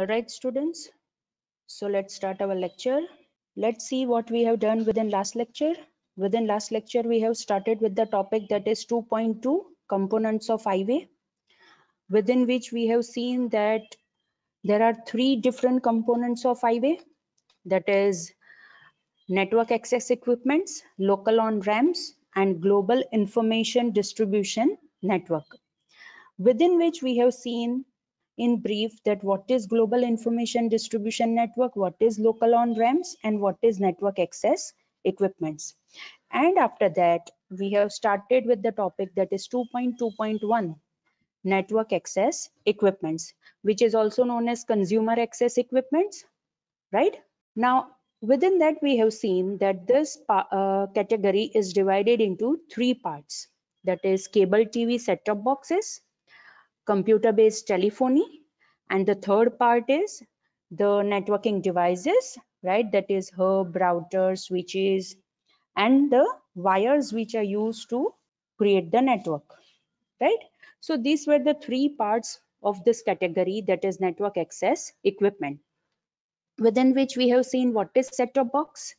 Alright students, so let's start our lecture. Let's see what we have done within last lecture. Within last lecture, we have started with the topic that is 2.2 components of highway within which we have seen that there are three different components of highway that is network access equipments, local on ramps and global information distribution network within which we have seen in brief that what is global information distribution network, what is local on-ramps and what is network access equipments. And after that, we have started with the topic that is 2.2.1 network access equipments, which is also known as consumer access equipments, right? Now, within that, we have seen that this uh, category is divided into three parts. That is cable TV set-top boxes, computer-based telephony. And the third part is the networking devices, right? That is hub, router, switches, and the wires which are used to create the network, right? So these were the three parts of this category that is network access equipment within which we have seen what is set-top box,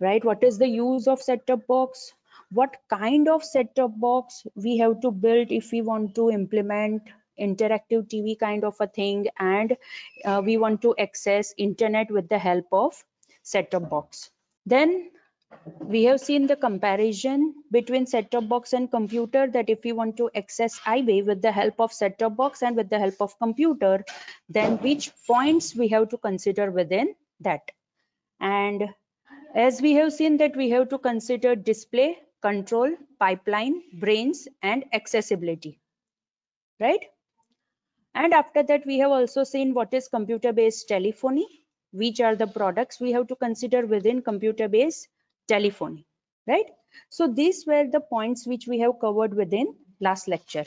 right? What is the use of set-top box? what kind of setup box we have to build if we want to implement interactive TV kind of a thing and uh, we want to access internet with the help of setup box. Then we have seen the comparison between setup box and computer that if we want to access iWay with the help of setup box and with the help of computer, then which points we have to consider within that. And as we have seen that we have to consider display control, pipeline, brains, and accessibility, right? And after that, we have also seen what is computer-based telephony, which are the products we have to consider within computer-based telephony, right? So these were the points which we have covered within last lecture.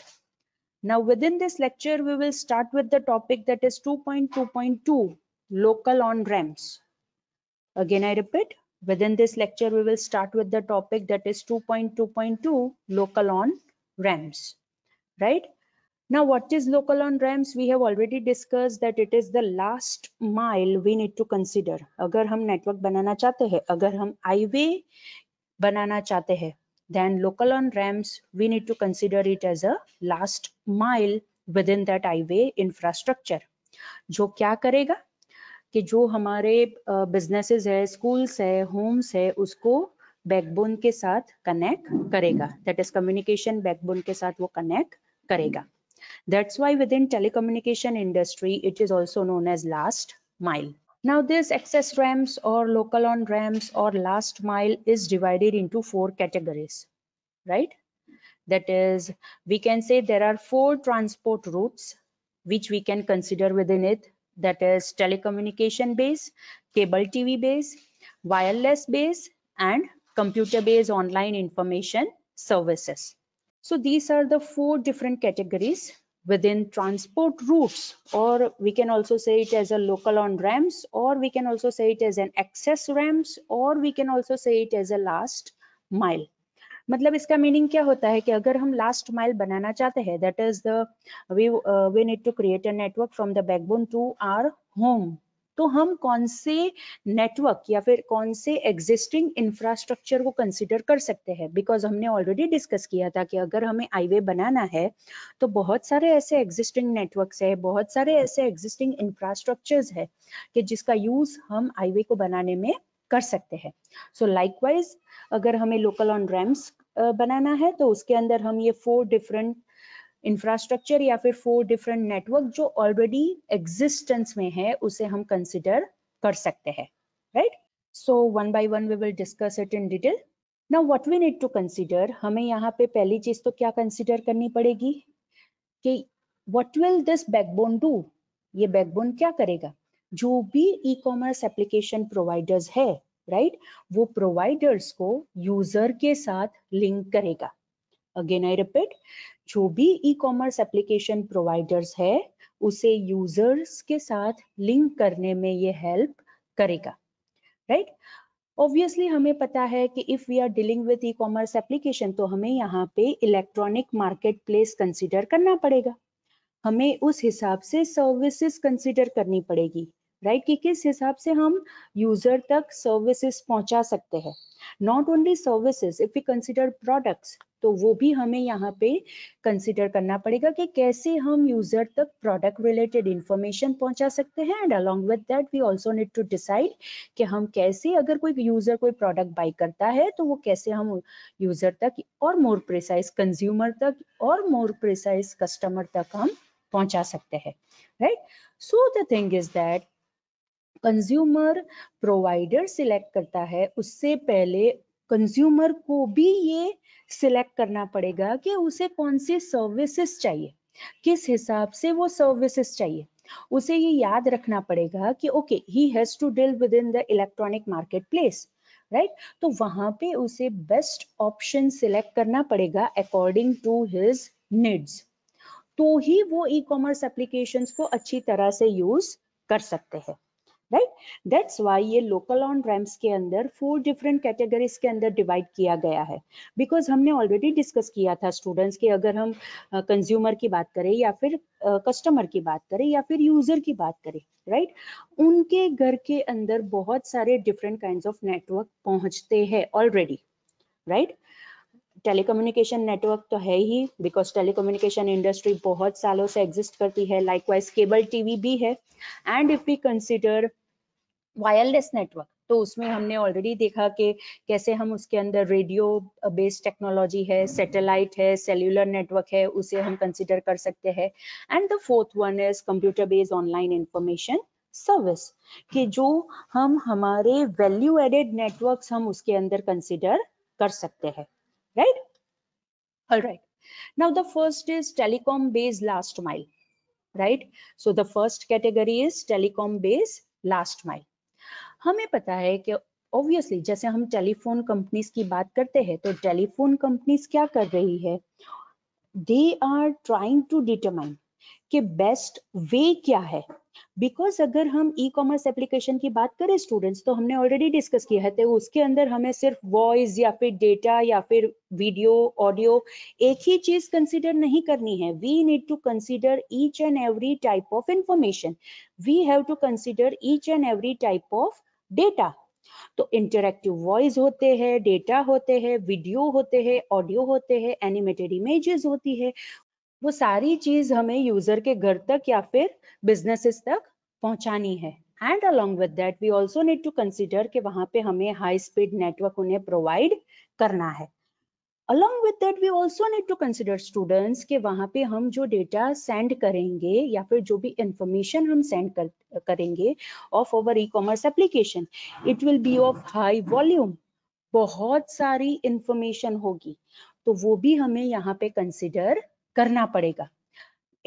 Now within this lecture, we will start with the topic that is 2.2.2 local on-ramps. Again, I repeat, Within this lecture, we will start with the topic that is 2.2.2 local on RAMs, right? Now, what is local on RAMs? We have already discussed that it is the last mile we need to consider. अगर हम network banana चाहते हैं, अगर हम highway बनाना चाहते हैं, then local on RAMs, we need to consider it as a last mile within that highway infrastructure. जो क्या करेगा? कि जो हमारे बिजनेसेस है स्कूल्स है होम्स है उसको बैकबोन के साथ कनेक्ट करेगा दैट इज कम्युनिकेशन बैकबोन के साथ वो कनेक्ट करेगा that's why within telecommunication industry it is also known as last mile now this access ramps और लोकल ऑन रैम्स और last mile is divided into four categories right that is we can say there are four transport routes which we can consider within it that is telecommunication base, cable TV base, wireless base, and computer based online information services. So these are the four different categories within transport routes or we can also say it as a local on ramps or we can also say it as an access ramps or we can also say it as a last mile मतलब इसका meaning क्या होता है कि अगर हम last mile बनाना चाहते हैं that is the we we need to create a network from the backbone to our home तो हम कौन से नेटवर्क या फिर कौन से एग्जिस्टिंग इंफ्रास्ट्रक्चर को कंसिडर कर सकते हैं बिकॉज हमने ऑलरेडी डिस्कस किया था कि अगर हमें हाईवे बनाना है तो बहुत सारे ऐसे एग्जिस्टिंग नेटवर्क्स है बहुत सारे ऐसे एग्जिस्टिंग इंफ्रास्ट्रक्चर्स है कि जिसका यूज हम हाईवे को बनाने में कर सकते हैं सो so, लाइकवाइज अगर हमें लोकल ऑन रैम्स बनाना है तो उसके अंदर हम ये फोर डिफरेंट इंफ्रास्ट्रक्चर या फिर फोर डिफरेंट नेटवर्क जो ऑलरेडी एग्जिस्टेंस में है उसे हम कंसिडर कर सकते हैं right so one by one we will discuss it in detail ना what we need to consider हमें यहाँ पे पहली चीज तो क्या कंसिडर करनी पड़ेगी कि what will this backbone do ये बैकबोन क्या करेगा जो भी ई कॉमर्स एप्लीकेशन प्रोवाइडर्स है राइट right? वो प्रोवाइडर्स को यूजर के साथ लिंक करेगा अगेन आई रिपीट जो भी ई कॉमर्स एप्लीकेशन प्रोवाइडर्स है उसे यूजर्स के साथ लिंक करने में ये हेल्प करेगा राइट right? ऑब्वियसली हमें पता है कि if we are dealing with e commerce application तो हमें यहाँ पे इलेक्ट्रॉनिक मार्केट प्लेस कंसिडर करना पड़ेगा हमें उस हिसाब से सर्विसेज कंसिडर करनी पड़ेगी राइट right? कि किस हिसाब से हम यूजर तक सर्विसेज पहुंचा सकते हैं not only services if you consider products तो वो भी हमें यहाँ पे कंसिडर करना पड़ेगा कि कैसे हम यूजर तक प्रोडक्ट रिलेटेड इंफॉर्मेशन पहुंचा सकते हैं and along with that we also need to decide कि हम कैसे अगर कोई यूजर कोई प्रोडक्ट बाई करता है तो वो कैसे हम यूजर तक और मोर प्रिसाइज कंज्यूमर तक और मोर प्रिसाइज कस्टमर तक हम पहुंचा सकते हैं right so the thing is that consumer provider select करता है उससे पहले कंज्यूमर को भी ये सिलेक्ट करना पड़ेगा कि उसे कौन सी सर्विसेज चाहिए किस हिसाब से वो सर्विसेज चाहिए उसे ये याद रखना पड़ेगा कि okay he has to deal with in the electronic market place right तो वहां पे उसे बेस्ट ऑप्शन सिलेक्ट करना पड़ेगा अकॉर्डिंग टू हिज नीड्स तो ही वो ई कॉमर्स एप्लीकेशन को अच्छी तरह से यूज कर सकते हैं राइट दैट्स वाई ये लोकल ऑन रैम्स के अंदर फोर डिफरेंट कैटेगरीज के अंदर डिवाइड किया गया है बिकॉज हमने ऑलरेडी डिस्कस किया था स्टूडेंट्स के अगर हम कंज्यूमर uh, की बात करें या फिर कस्टमर uh, की बात करें या फिर यूजर की बात करें राइट right? उनके घर के अंदर बहुत सारे डिफरेंट काइंड ऑफ नेटवर्क पहुंचते हैं ऑलरेडी राइट टेलीकम्युनिकेशन नेटवर्क तो है ही बिकॉज टेलीकम्युनिकेशन इंडस्ट्री बहुत सालों से एग्जिस्ट करती है लाइकवाइज केबल टीवी भी है and if we consider wireless network तो उसमें हमने ऑलरेडी देखा कि कैसे हम उसके अंदर रेडियो बेस्ड टेक्नोलॉजी है सैटेलाइट है सेल्यूलर नेटवर्क है उसे हम कंसिडर कर सकते हैं and the fourth one is computer based online information service कि जो हम हमारे वैल्यू एडेड नेटवर्क्स हम उसके अंदर कंसिडर कर सकते हैं right all right now the first is telecom based last mile right so the first category is telecom based last mile hame pata hai ki obviously जैसे हम टेलीफोन कंपनीज की बात करते हैं तो टेलीफोन कंपनीज क्या कर रही है they are trying to determine कि बेस्ट वे क्या है बिकॉज अगर हम ई कॉमर्स एप्लीकेशन की बात करें स्टूडेंट्स तो हमने ऑलरेडी डिस्कस किया है तो उसके अंदर हमें सिर्फ वॉइस या फिर डेटा या फिर वीडियो ऑडियो एक ही चीज कंसिडर नहीं करनी है we need to consider each and every type of information we have to consider each and every type of data तो इंटरक्टिव वॉइस होते हैं डेटा होते हैं वीडियो होते हैं ऑडियो होते हैं एनिमेटेड इमेजेस होती है वो सारी चीज हमें यूजर के घर तक या फिर बिजनेसेस तक पहुंचानी है and along with that we also need to consider कि वहां पे हमें हाई स्पीड नेटवर्क उन्हें प्रोवाइड करना है along with that we also need to consider students कि वहां पे हम जो डेटा सेंड करेंगे या फिर जो भी इंफॉर्मेशन हम सेंड कर, करेंगे of over e commerce application it will be of high volume बहुत सारी इंफॉर्मेशन होगी तो वो भी हमें यहाँ पे कंसिडर करना पड़ेगा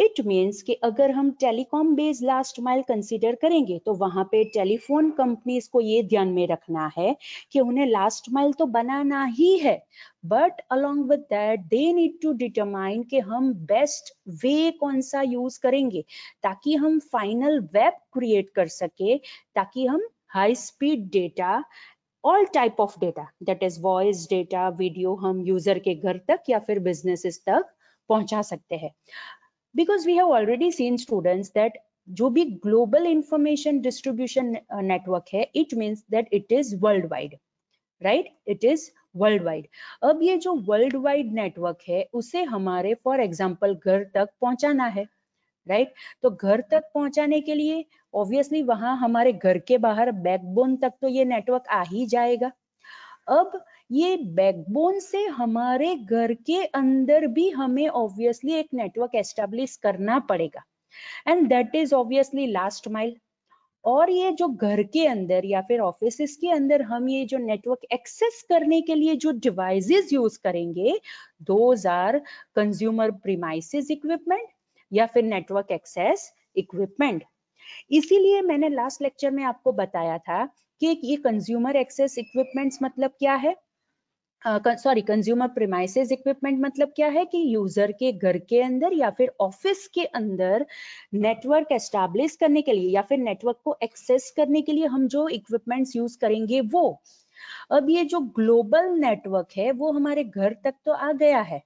इट मीन्स कि अगर हम telecom based last mile consider करेंगे तो वहां पे टेलीफोन कंपनीज को ये ध्यान में रखना है कि उन्हें लास्ट माइल तो बनाना ही है but along with that they need to determine कि हम बेस्ट वे कौन सा यूज करेंगे ताकि हम फाइनल वेब क्रिएट कर सके ताकि हम high speed data all type of data that is voice data video हम यूजर के घर तक या फिर बिजनेसेस तक पहुंचा सकते हैं because we have already seen students that जो भी ग्लोबल इंफॉर्मेशन डिस्ट्रीब्यूशन नेटवर्क है it means that it is world wide right it is world wide अब ये जो वर्ल्ड वाइड नेटवर्क है उसे हमारे फॉर एग्जाम्पल घर तक पहुंचाना है राइट right? तो घर तक पहुंचाने के लिए ऑब्वियसली वहां हमारे घर के बाहर बैकबोन तक तो ये नेटवर्क आ ही जाएगा अब ये बैकबोन से हमारे घर के अंदर भी हमें ऑब्वियसली एक नेटवर्क एस्टेब्लिश करना पड़ेगा and that is obviously last mile और ये जो घर के अंदर या फिर ऑफिस के अंदर हम ये जो नेटवर्क एक्सेस करने के लिए जो डिवाइसेस यूज करेंगे दो आर कंज्यूमर प्रीमाइसिस इक्विपमेंट या फिर नेटवर्क एक्सेस इक्विपमेंट इसीलिए मैंने लास्ट लेक्चर में आपको बताया था कि ये कंज्यूमर एक्सेस इक्विपमेंट्स मतलब क्या है सॉरी कंज्यूमर प्रीमाइसेस इक्विपमेंट मतलब क्या है कि यूजर के घर के अंदर या फिर ऑफिस के अंदर नेटवर्क एस्टेब्लिश करने के लिए या फिर नेटवर्क को एक्सेस करने के लिए हम जो इक्विपमेंट्स यूज करेंगे वो अब ये जो ग्लोबल नेटवर्क है वो हमारे घर तक तो आ गया है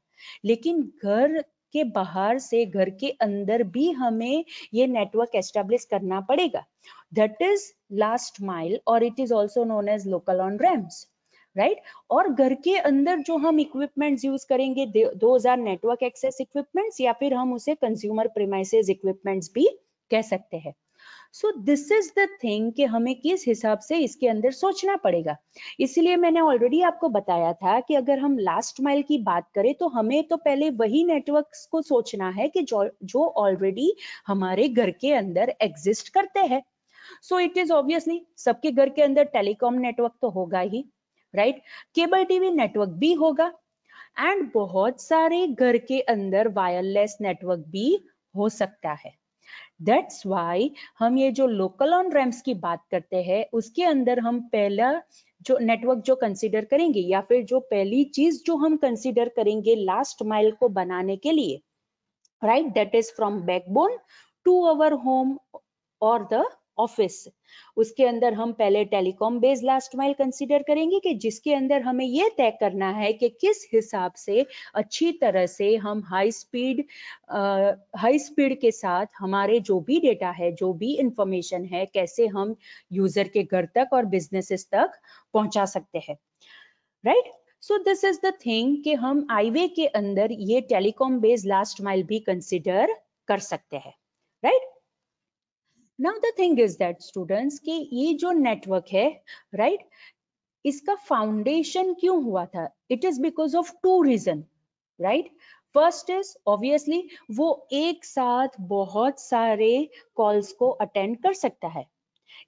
लेकिन घर के बाहर से घर के अंदर भी हमें ये नेटवर्क एस्टेब्लिश करना पड़ेगा दैट इज लास्ट माइल और it is also known as local on ramps right right? और घर के अंदर जो हम इक्विपमेंट्स यूज करेंगे दो हजार नेटवर्क एक्सेस इक्विपमेंट्स या फिर हम उसे कंज्यूमर प्रीमाइसेस इक्विपमेंट्स भी कह सकते हैं so this is the thing कि हमें किस हिसाब से इसके अंदर सोचना पड़ेगा इसलिए मैंने ऑलरेडी आपको बताया था कि अगर हम लास्ट माइल की बात करें तो हमें तो पहले वही नेटवर्क्स को सोचना है कि जो जो ऑलरेडी हमारे घर के अंदर एग्जिस्ट करते हैं सो इट इज ऑब्वियसली सबके घर के अंदर टेलीकॉम नेटवर्क तो होगा ही राइट केबल टीवी नेटवर्क भी होगा एंड बहुत सारे घर के अंदर वायरलेस नेटवर्क भी हो सकता है दैट्स वाई हम ये जो लोकल ऑन रैम्स की बात करते हैं उसके अंदर हम पहला जो नेटवर्क जो कंसिडर करेंगे या फिर जो पहली चीज जो हम कंसिडर करेंगे लास्ट माइल को बनाने के लिए right that is from backbone to our home और द ऑफिस उसके अंदर हम पहले telecom based last mile consider करेंगे कि जिसके अंदर हमें यह तय करना है कि किस हिसाब से अच्छी तरह से हम हाई स्पीड हाई स्पीड के साथ हमारे जो भी डेटा है जो भी इंफॉर्मेशन है कैसे हम यूजर के घर तक और बिजनेसेस तक पहुंचा सकते हैं right so this is the thing कि हम आईवे के अंदर ये टेलीकॉम बेस्ड लास्ट माइल भी कंसिडर कर सकते हैं now the thing is that students कि ये जो नेटवर्क है राइट right? इसका फाउंडेशन क्यों हुआ था it is because of two reason right first is obviously वो एक साथ बहुत सारे कॉल्स को अटेंड कर सकता है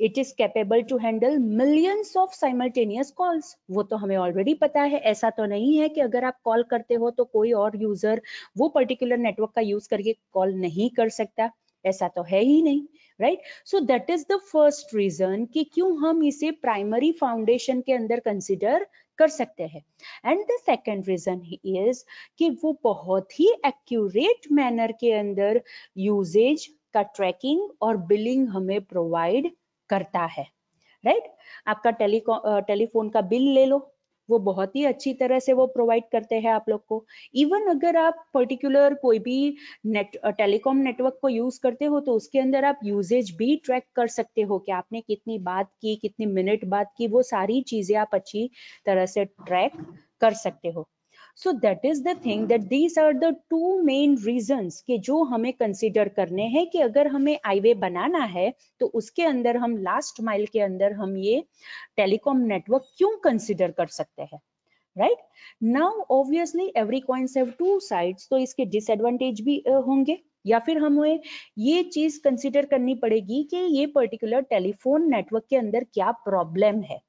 it is capable to handle millions of simultaneous calls वो तो हमें ऑलरेडी पता है ऐसा तो नहीं है कि अगर आप कॉल करते हो तो कोई और यूजर वो पर्टिकुलर नेटवर्क का यूज करके कॉल नहीं कर सकता ऐसा तो है ही नहीं right so that is the first reason कि क्यों हम इसे प्राइमरी फाउंडेशन के अंदर कंसिडर कर सकते हैं and the second reason is कि वो बहुत ही एक्यूरेट मैनर के अंदर यूजेज का ट्रैकिंग और बिलिंग हमें प्रोवाइड करता है राइट right? आपका टेलीकॉ टेलीफोन का बिल ले लो वो बहुत ही अच्छी तरह से वो प्रोवाइड करते हैं आप लोग को इवन अगर आप पर्टिकुलर कोई भी नेट टेलीकॉम नेटवर्क को यूज करते हो तो उसके अंदर आप यूजेज भी ट्रैक कर सकते हो कि आपने कितनी बात की कितनी मिनट बात की वो सारी चीजें आप अच्छी तरह से ट्रैक कर सकते हो so that is the thing that these are the two main reasons कि जो हमें कंसिडर करने हैं कि अगर हमें वे बनाना है तो उसके अंदर हम लास्ट माइल के अंदर हम ये टेलीकॉम नेटवर्क क्यों कंसिडर कर सकते हैं right now obviously every coins have two sides तो इसके डिसएडवांटेज भी होंगे या फिर हमें ये चीज कंसिडर करनी पड़ेगी कि ये पर्टिकुलर टेलीफोन नेटवर्क के अंदर क्या प्रॉब्लम है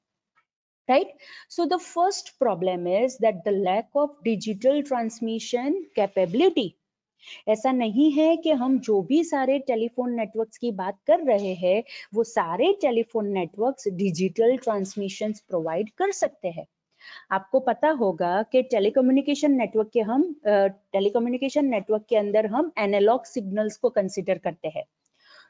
right? So the first problem is that the lack of digital transmission capability. ऐसा नहीं है कि हम जो भी सारे टेलीफोन नेटवर्क्स की बात कर रहे हैं वो सारे telephone networks digital transmission provide कर सकते हैं आपको पता होगा कि टेलीकम्युनिकेशन नेटवर्क के हम टेलीकम्युनिकेशन नेटवर्क के अंदर हम एनालॉग सिग्नल्स को कंसिडर करते हैं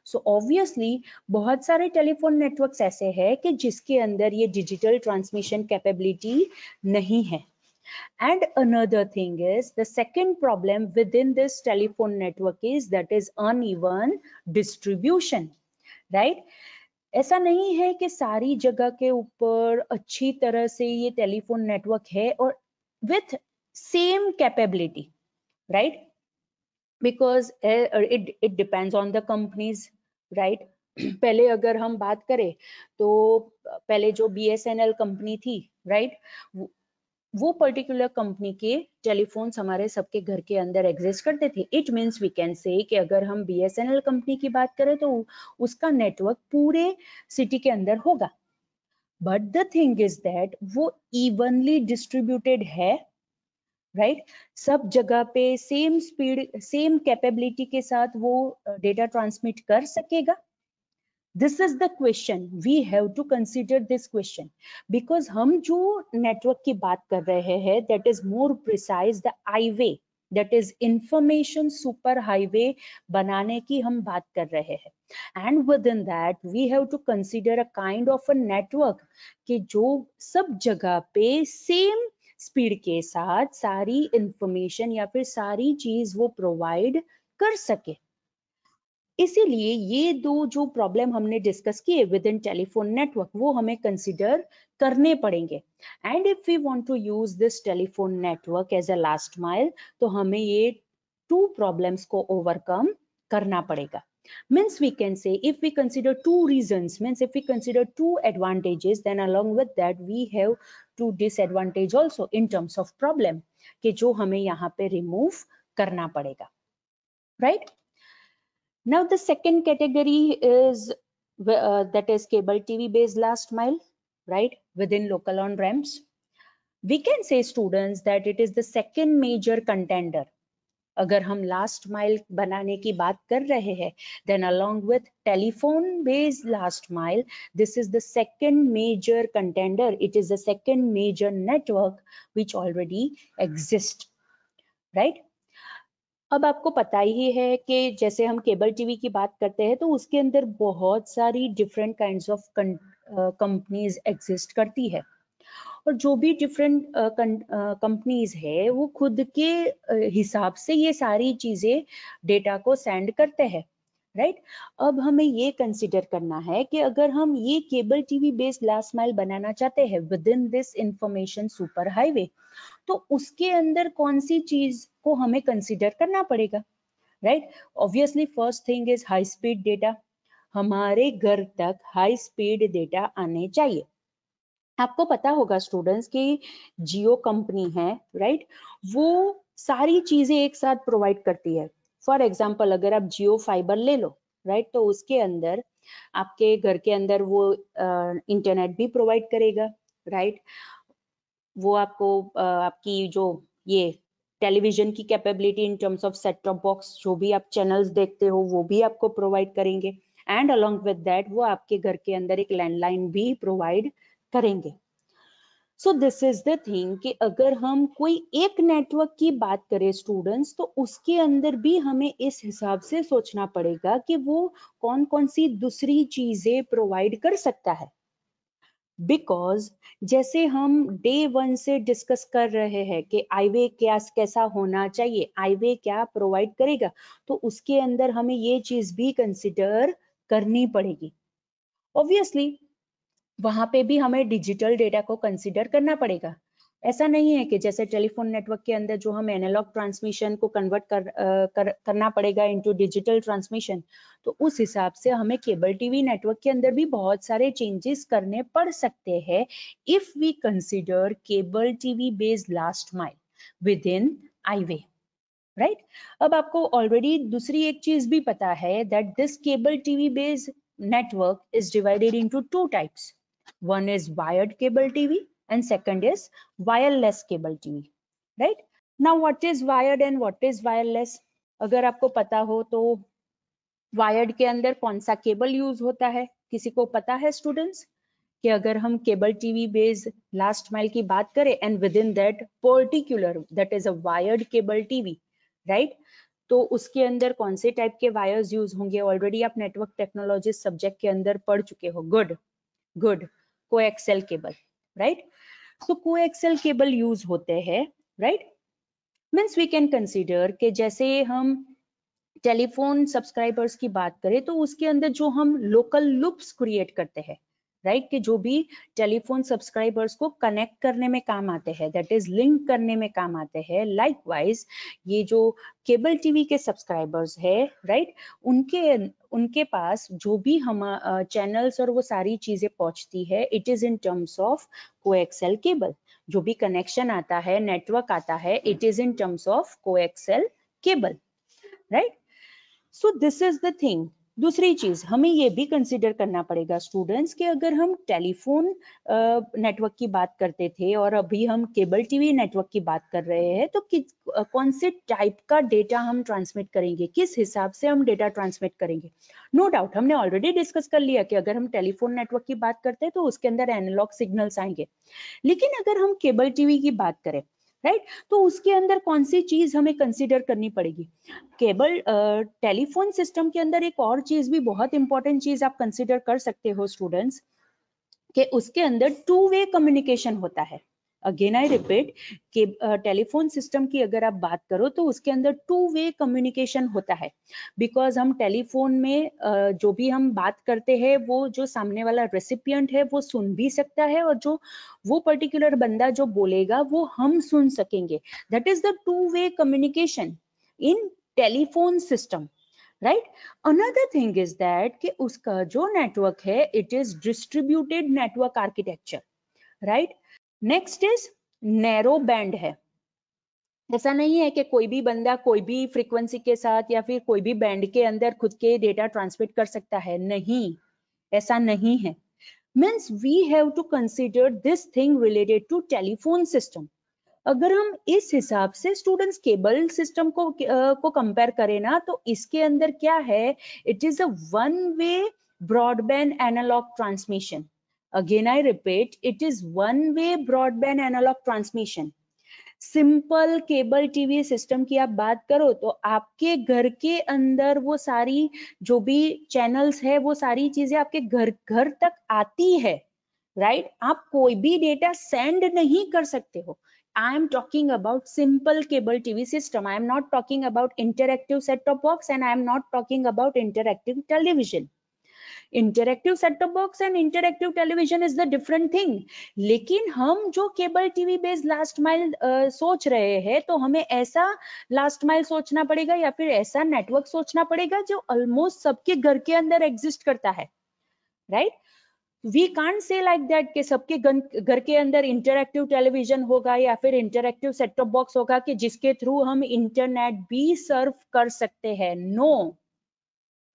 सो ऑब्वियसली बहुत सारे टेलीफोन नेटवर्क्स ऐसे हैं कि जिसके अंदर ये डिजिटल ट्रांसमिशन कैपेबिलिटी नहीं है and another thing is the second problem within this telephone network is that is uneven distribution right ऐसा नहीं है कि सारी जगह के ऊपर अच्छी तरह से ये टेलीफोन नेटवर्क है और with same capability right because it it depends on the companies right पहले अगर हम बात करें तो पहले जो B S N L company थी राइट वो पर्टिकुलर कंपनी के टेलीफोन्स हमारे सबके घर के अंदर एग्जिस्ट करते थे इट मीन्स वी कैन से कि अगर हम B S N L company की बात करें तो उसका नेटवर्क पूरे सिटी के अंदर होगा but the thing is that वो इवनली डिस्ट्रीब्यूटेड है राइट right? सब जगह पे सेम स्पीड सेम कैपेबिलिटी के साथ वो डेटा ट्रांसमिट कर सकेगा this is the question we have to consider this question because हम जो नेटवर्क की बात कर रहे हैं that is more precise the I way that is information super highway बनाने की हम बात कर रहे हैं and within that we have to consider a kind of a network कि जो सब जगह पे सेम स्पीड के साथ सारी इंफॉर्मेशन या फिर सारी चीज वो प्रोवाइड कर सके इसीलिए ये दो जो प्रॉब्लम हमने डिस्कस किए विद इन टेलीफोन नेटवर्क वो हमें कंसिडर करने पड़ेंगे and if we want to use this telephone network as a last mile तो हमें ये टू प्रॉब्लम्स को ओवरकम करना पड़ेगा means we can say if we consider two reasons means if we consider two advantages then along with that we have two disadvantage also in terms of problem कि जो हमें यहाँ पे remove karna padega right now the second category is uh, that is cable TV based last mile right within local on ramps we can say students that it is the second major contender अगर हम last mile बनाने की बात कर रहे हैं then along with telephone based last mile this is the second major contender it is the second major network which already exist right अब आपको पता ही है कि जैसे हम केबल टीवी की बात करते हैं तो उसके अंदर बहुत सारी different kind of companies exist करती है और जो भी डिफरेंट कंपनीज है वो खुद के हिसाब से ये सारी चीजें डेटा को सेंड करते हैं राइट right? अब हमें ये कंसिडर करना है कि अगर हम ये cable TV based last mile बनाना चाहते हैं within this information super highway तो उसके अंदर कौन सी चीज को हमें कंसिडर करना पड़ेगा right obviously first thing is high speed data हमारे घर तक हाई स्पीड डेटा आने चाहिए आपको पता होगा स्टूडेंट्स कि जियो कंपनी है राइट वो सारी चीजें एक साथ प्रोवाइड करती है फॉर एग्जाम्पल अगर आप जियो फाइबर ले लो राइट तो उसके अंदर आपके घर के अंदर वो इंटरनेट भी प्रोवाइड करेगा राइट वो आपको आपकी जो ये टेलीविजन की capability in terms of set top box जो भी आप चैनल्स देखते हो वो भी आपको प्रोवाइड करेंगे एंड अलॉन्ग विद दैट वो आपके घर के अंदर एक लैंडलाइन भी प्रोवाइड करेंगे so this is the thing कि अगर हम कोई एक नेटवर्क की बात करें स्टूडेंट्स तो उसके अंदर भी हमें इस हिसाब से सोचना पड़ेगा कि वो कौन कौन सी दूसरी चीजें प्रोवाइड कर सकता है बिकॉज जैसे हम डे वन से डिस्कस कर रहे हैं कि आईवे क्या कैसा होना चाहिए आईवे क्या प्रोवाइड करेगा तो उसके अंदर हमें ये चीज भी कंसिडर करनी पड़ेगी ऑब्वियसली वहां पे भी हमें डिजिटल डेटा को कंसिडर करना पड़ेगा ऐसा नहीं है कि जैसे टेलीफोन नेटवर्क के अंदर जो हम एनालॉग ट्रांसमिशन को कन्वर्ट कर, कर करना पड़ेगा इनटू डिजिटल ट्रांसमिशन तो उस हिसाब से हमें केबल टीवी नेटवर्क के अंदर भी बहुत सारे चेंजेस करने पड़ सकते हैं if we consider cable TV based last mile within I way right अब आपको ऑलरेडी दूसरी एक चीज भी पता है that this cable TV based network is divided into two types one is wired cable tv and second is wireless cable tv right now what is wired and what is wireless अगर आपको पता हो तो wired के अंदर कौन सा cable use होता है किसी को पता है स्टूडेंट्स ki अगर हम cable TV based last mile की बात करें and within that that that that is a wired cable TV right तो उसके अंदर कौन से टाइप के वायर्स यूज होंगे ऑलरेडी आप नेटवर्क टेक्नोलॉजी सब्जेक्ट के अंदर पढ़ चुके हो good good coaxial cable right so coaxial cable use होते हैं right means we can consider के जैसे हम टेलीफोन सब्सक्राइबर्स की बात करें तो उसके अंदर जो हम लोकल लुप्स क्रिएट करते हैं राइट right? कि जो भी टेलीफोन सब्सक्राइबर्स को कनेक्ट करने में काम आते हैं दैट इज लिंक करने में काम आते हैं लाइकवाइज ये जो केबल टीवी के सब्सक्राइबर्स है राइट right? उनके उनके पास जो भी हम चैनल्स और वो सारी चीजें पहुंचती है it is in terms of को केबल जो भी कनेक्शन आता है नेटवर्क आता है it is in terms of को cable right so this is the thing दूसरी चीज हमें ये भी कंसिडर करना पड़ेगा स्टूडेंट्स के अगर हम टेलीफोन नेटवर्क की बात करते थे और अभी हम केबल टीवी नेटवर्क की बात कर रहे हैं तो कि, कौन से टाइप का डेटा हम ट्रांसमिट करेंगे किस हिसाब से हम डेटा ट्रांसमिट करेंगे नो no डाउट हमने ऑलरेडी डिस्कस कर लिया कि अगर हम टेलीफोन नेटवर्क की बात करते हैं तो उसके अंदर एनालॉग सिग्नल्स आएंगे लेकिन अगर हम केबल टीवी की बात करें राइट तो उसके अंदर कौन सी चीज हमें कंसिडर करनी पड़ेगी केबल टेलीफोन सिस्टम के अंदर एक और चीज भी बहुत इंपॉर्टेंट चीज आप कंसिडर कर सकते हो स्टूडेंट्स कि उसके अंदर टू वे कम्युनिकेशन होता है अगेन आई रिपीट कि टेलीफोन सिस्टम की अगर आप बात करो तो उसके अंदर टू वे कम्युनिकेशन होता है बिकॉज हम टेलीफोन में uh, जो भी हम बात करते हैं वो जो सामने वाला रेसिपियंट है वो सुन भी सकता है और जो वो पर्टिकुलर बंदा जो बोलेगा वो हम सुन सकेंगे that is the two way communication in telephone system right another thing is that कि उसका जो नेटवर्क है it is distributed network architecture right next is narrow band है ऐसा नहीं है कि कोई भी बंदा कोई भी फ्रीक्वेंसी के साथ या फिर कोई भी बैंड के अंदर खुद के डेटा ट्रांसमिट कर सकता है नहीं ऐसा नहीं है means we have to consider this thing related to telephone system अगर हम इस हिसाब से स्टूडेंट्स केबल सिस्टम को आ, को कंपेयर करें ना तो इसके अंदर क्या है it is a one way broadband analog transmission again i repeat it is one way broadband analog transmission simple cable TV system की आप बात करो तो आपके घर के अंदर वो सारी जो भी चैनल्स है वो सारी चीजें आपके घर घर तक आती है राइट right? आप कोई भी डेटा सेंड नहीं कर सकते हो I am talking about simple cable TV system I am not talking about interactive set top box and I am not talking about interactive television interactive setup box and interactive television is the different thing लेकिन हम जो cable TV based last mile सोच रहे हैं तो हमें ऐसा last mile सोचना पड़ेगा या फिर ऐसा नेटवर्क सोचना पड़ेगा जो ऑलमोस्ट सबके घर के अंदर एग्जिस्ट करता है राइट वी कान से लाइक दैट के सबके घर के अंदर इंटरक्टिव टेलीविजन होगा या फिर इंटरक्टिव सेटअप बॉक्स होगा कि जिसके थ्रू हम इंटरनेट भी सर्व कर सकते हैं नो no.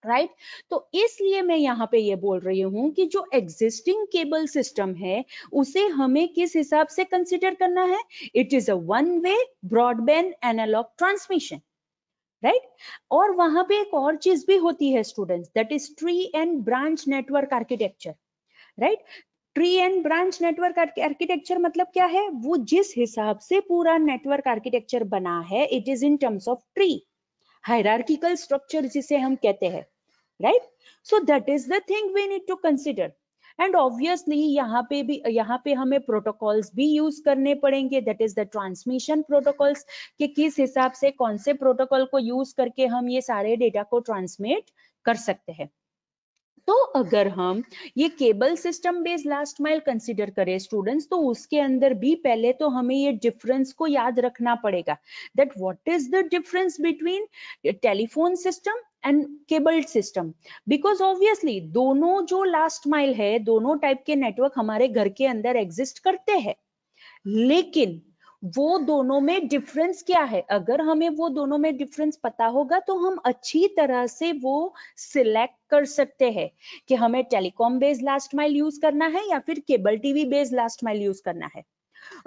Right right? तो इसलिए मैं यहाँ पे ये बोल रही हूँ कि जो एग्जिस्टिंग केबल सिस्टम है उसे हमें किस हिसाब से कंसिडर करना है it is a one way broadband analog transmission right और वहां पे एक और चीज भी होती है students that is tree and branch network architecture right tree and branch network architecture मतलब क्या है वो जिस हिसाब से पूरा नेटवर्क आर्किटेक्चर बना है it is in terms of tree hierarchical structure जिसे हम कहते हैं right so that is the thing we need to consider and obviously यहाँ पे भी यहाँ पे हमें प्रोटोकॉल्स भी यूज करने पड़ेंगे that is the transmission protocols कि किस हिसाब से कौन से प्रोटोकॉल को यूज करके हम ये सारे डेटा को ट्रांसमिट कर सकते हैं तो अगर हम ये cable system based last mile consider करें स्टूडेंट्स तो उसके अंदर भी पहले तो हमें ये डिफरेंस को याद रखना पड़ेगा that what is the difference between telephone system and cable system because obviously दोनों जो लास्ट माइल है दोनों टाइप के नेटवर्क हमारे घर के अंदर एग्जिस्ट करते हैं लेकिन वो दोनों में डिफरेंस क्या है अगर हमें वो दोनों में डिफरेंस पता होगा तो हम अच्छी तरह से वो सिलेक्ट कर सकते हैं कि हमें telecom based last mile use करना है या फिर cable TV based last mile use करना है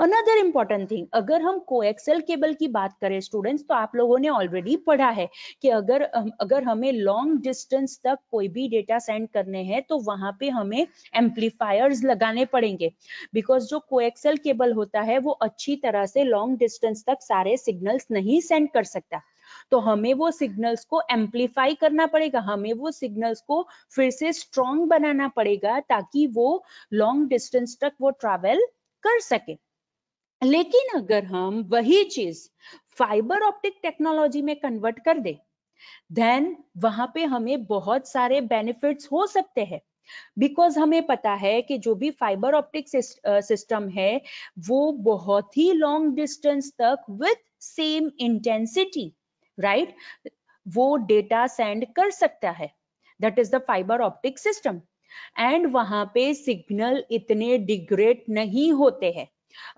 अनदर इम्पोर्टेंट थिंग अगर हम कोएक्सल केबल की बात करें स्टूडेंट्स तो आप लोगों ने ऑलरेडी पढ़ा है कि अगर अगर हमें लॉन्ग डिस्टेंस तक कोई भी डेटा सेंड करने हैं तो वहां पे हमें एम्पलीफायर्स लगाने पड़ेंगे बिकॉज जो कोएक्सल केबल होता है वो अच्छी तरह से लॉन्ग डिस्टेंस तक सारे सिग्नल्स नहीं सेंड कर सकता तो हमें वो सिग्नल्स को एम्पलीफाई करना पड़ेगा हमें वो सिग्नल्स को फिर से स्ट्रॉन्ग बनाना पड़ेगा ताकि वो लॉन्ग डिस्टेंस तक वो ट्रैवल कर सके लेकिन अगर हम वही चीज फाइबर ऑप्टिक टेक्नोलॉजी में कन्वर्ट कर दे देन वहां पे हमें बहुत सारे बेनिफिट्स हो सकते हैं बिकॉज हमें पता है कि जो भी फाइबर ऑप्टिक सिस्टम है वो बहुत ही लॉन्ग डिस्टेंस तक विथ सेम इंटेंसिटी राइट वो डेटा सेंड कर सकता है that is the fibre optic system and वहां पे सिग्नल इतने डिग्रेड नहीं होते हैं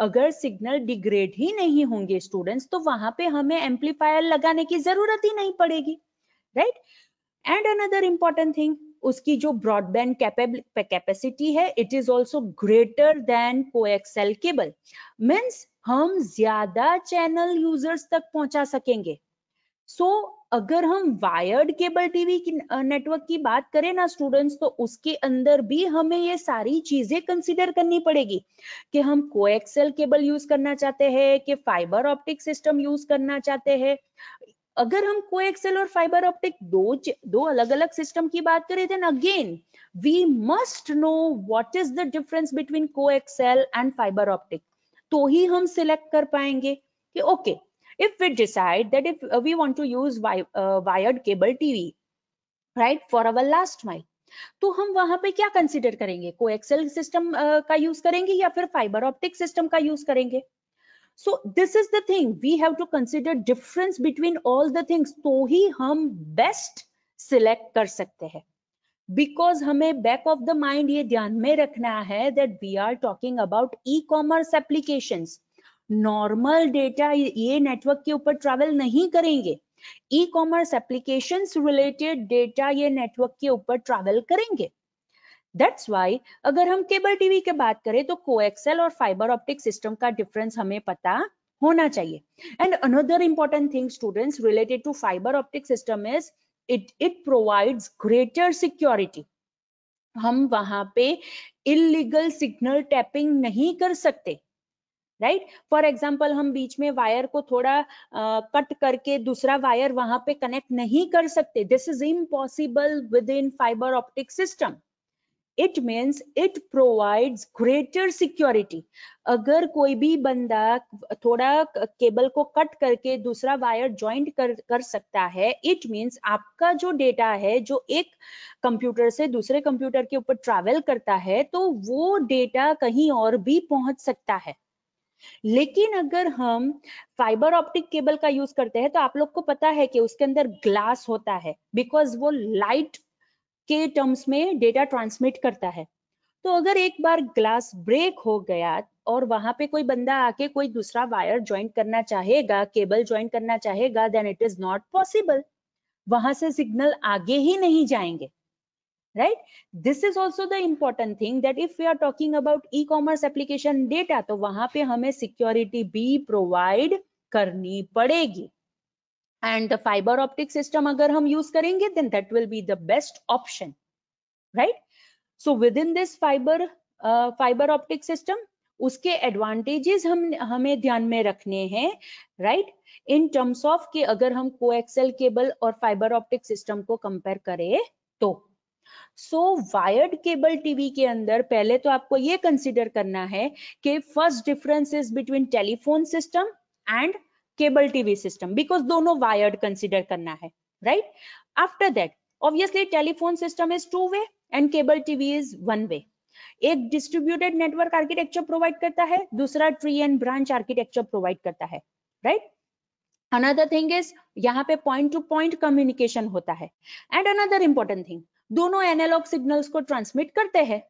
अगर सिग्नल डिग्रेड ही नहीं होंगे स्टूडेंट्स तो वहां पे हमें एम्पलीफायर लगाने की जरूरत ही नहीं पड़ेगी right and another important thing उसकी जो ब्रॉडबैंड कैपेसिटी है it is also greater than coaxial cable means हम ज्यादा चैनल यूजर्स तक पहुंचा सकेंगे सो so, अगर हम वायर्ड केबल टीवी की नेटवर्क की बात करें ना स्टूडेंट्स तो उसके अंदर भी हमें ये सारी चीजें कंसिडर करनी पड़ेगी कि हम कोएक्सल केबल यूज करना चाहते हैं कि फाइबर ऑप्टिक सिस्टम यूज करना चाहते हैं अगर हम कोएक्सल और फाइबर ऑप्टिक दो दो अलग अलग सिस्टम की बात करें then again we must know what is the difference between को एंड फाइबर ऑप्टिक तो ही हम सिलेक्ट कर पाएंगे कि okay okay, if we decide that if uh, we want to use wi uh, wired cable tv right for our last mile तो हम वहां पे क्या कंसिडर करेंगे को एक्सेल सिस्टम का यूज करेंगे या फिर फाइबर ऑप्टिक सिस्टम का यूज करेंगे so this is the thing we have to consider difference between all the things तो ही हम बेस्ट सिलेक्ट कर सकते हैं बिकॉज हमें बैक ऑफ द माइंड ये ध्यान में रखना है that we are talking about e commerce applications normal data ये नेटवर्क के ऊपर ट्रेवल नहीं करेंगे e commerce application related data ये नेटवर्क के ऊपर ट्रेवल करेंगे That's why, अगर हम केबल टीवी के बात करें तो कोएक्सेल और फाइबर ऑप्टिक सिस्टम का डिफरेंस हमें पता होना चाहिए and another important thing students related to fiber optic system is it it provides greater security हम वहां पे इलीगल सिग्नल टैपिंग नहीं कर सकते राइट फॉर एग्जाम्पल हम बीच में वायर को थोड़ा कट करके दूसरा वायर वहां पे कनेक्ट नहीं कर सकते this is impossible within fiber optic system it means it provides greater security अगर कोई भी बंदा थोड़ा केबल को कट करके दूसरा वायर ज्वाइंट कर कर सकता है इट मीन्स आपका जो डेटा है जो एक कंप्यूटर से दूसरे कंप्यूटर के ऊपर ट्रैवल करता है तो वो डेटा कहीं और भी पहुंच सकता है लेकिन अगर हम फाइबर ऑप्टिक केबल का यूज करते हैं तो आप लोग को पता है कि उसके अंदर ग्लास होता है बिकॉज वो लाइट के टर्म्स में डेटा ट्रांसमिट करता है तो अगर एक बार ग्लास ब्रेक हो गया और वहां पे कोई बंदा आके कोई दूसरा वायर ज्वाइंट करना चाहेगा केबल ज्वाइन करना चाहेगा then it is not possible वहां से सिग्नल आगे ही नहीं जाएंगे right this is also the important thing that if we are talking about e-commerce application data तो वहां पे हमें security भी provide करनी पड़ेगी and the fiber optic system अगर हम use करेंगे then that will be the best option right so within this fiber uh, fiber optic system उसके एडवांटेजेस हम हमें ध्यान में रखने हैं राइट इन टर्म्स ऑफ कि अगर हम कोएक्सल केबल और फाइबर ऑप्टिक सिस्टम को कंपेयर करें तो सो वायर्ड केबल टीवी के अंदर पहले तो आपको ये कंसिडर करना है कि first difference is between telephone system and cable TV system because दोनों वायर्ड कंसिडर करना है right after that obviously telephone system is two way and cable TV is one way एक डिस्ट्रीब्यूटेड नेटवर्क आर्किटेक्चर प्रोवाइड करता है दूसरा tree and branch architecture provide करता है right another thing is यहाँ पे पॉइंट टू पॉइंट कम्युनिकेशन होता है एंड अनदर इंपॉर्टेंट थिंग दोनों एनालॉग सिग्नल्स को ट्रांसमिट करते हैं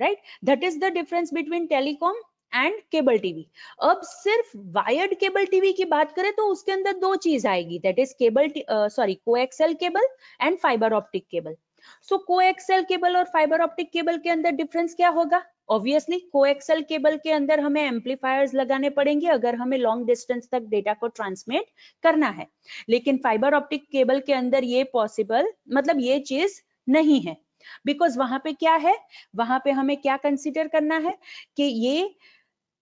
right that is the difference between telecom and cable TV अब सिर्फ वायर्ड केबल टीवी की बात करें तो उसके अंदर दो चीज आएगी that is cable sorry coaxial cable and fiber optic cable so coaxial cable और फाइबर ऑप्टिक केबल के अंदर डिफरेंस क्या होगा ऑब्वियसली कोएक्सल केबल के अंदर हमें एम्पलीफायर्स लगाने पड़ेंगे अगर हमें लॉन्ग डिस्टेंस तक डेटा को ट्रांसमिट करना है लेकिन फाइबर ऑप्टिक केबल के अंदर ये पॉसिबल मतलब ये चीज नहीं है बिकॉज वहां पे क्या है वहां पे हमें क्या कंसिडर करना है कि ये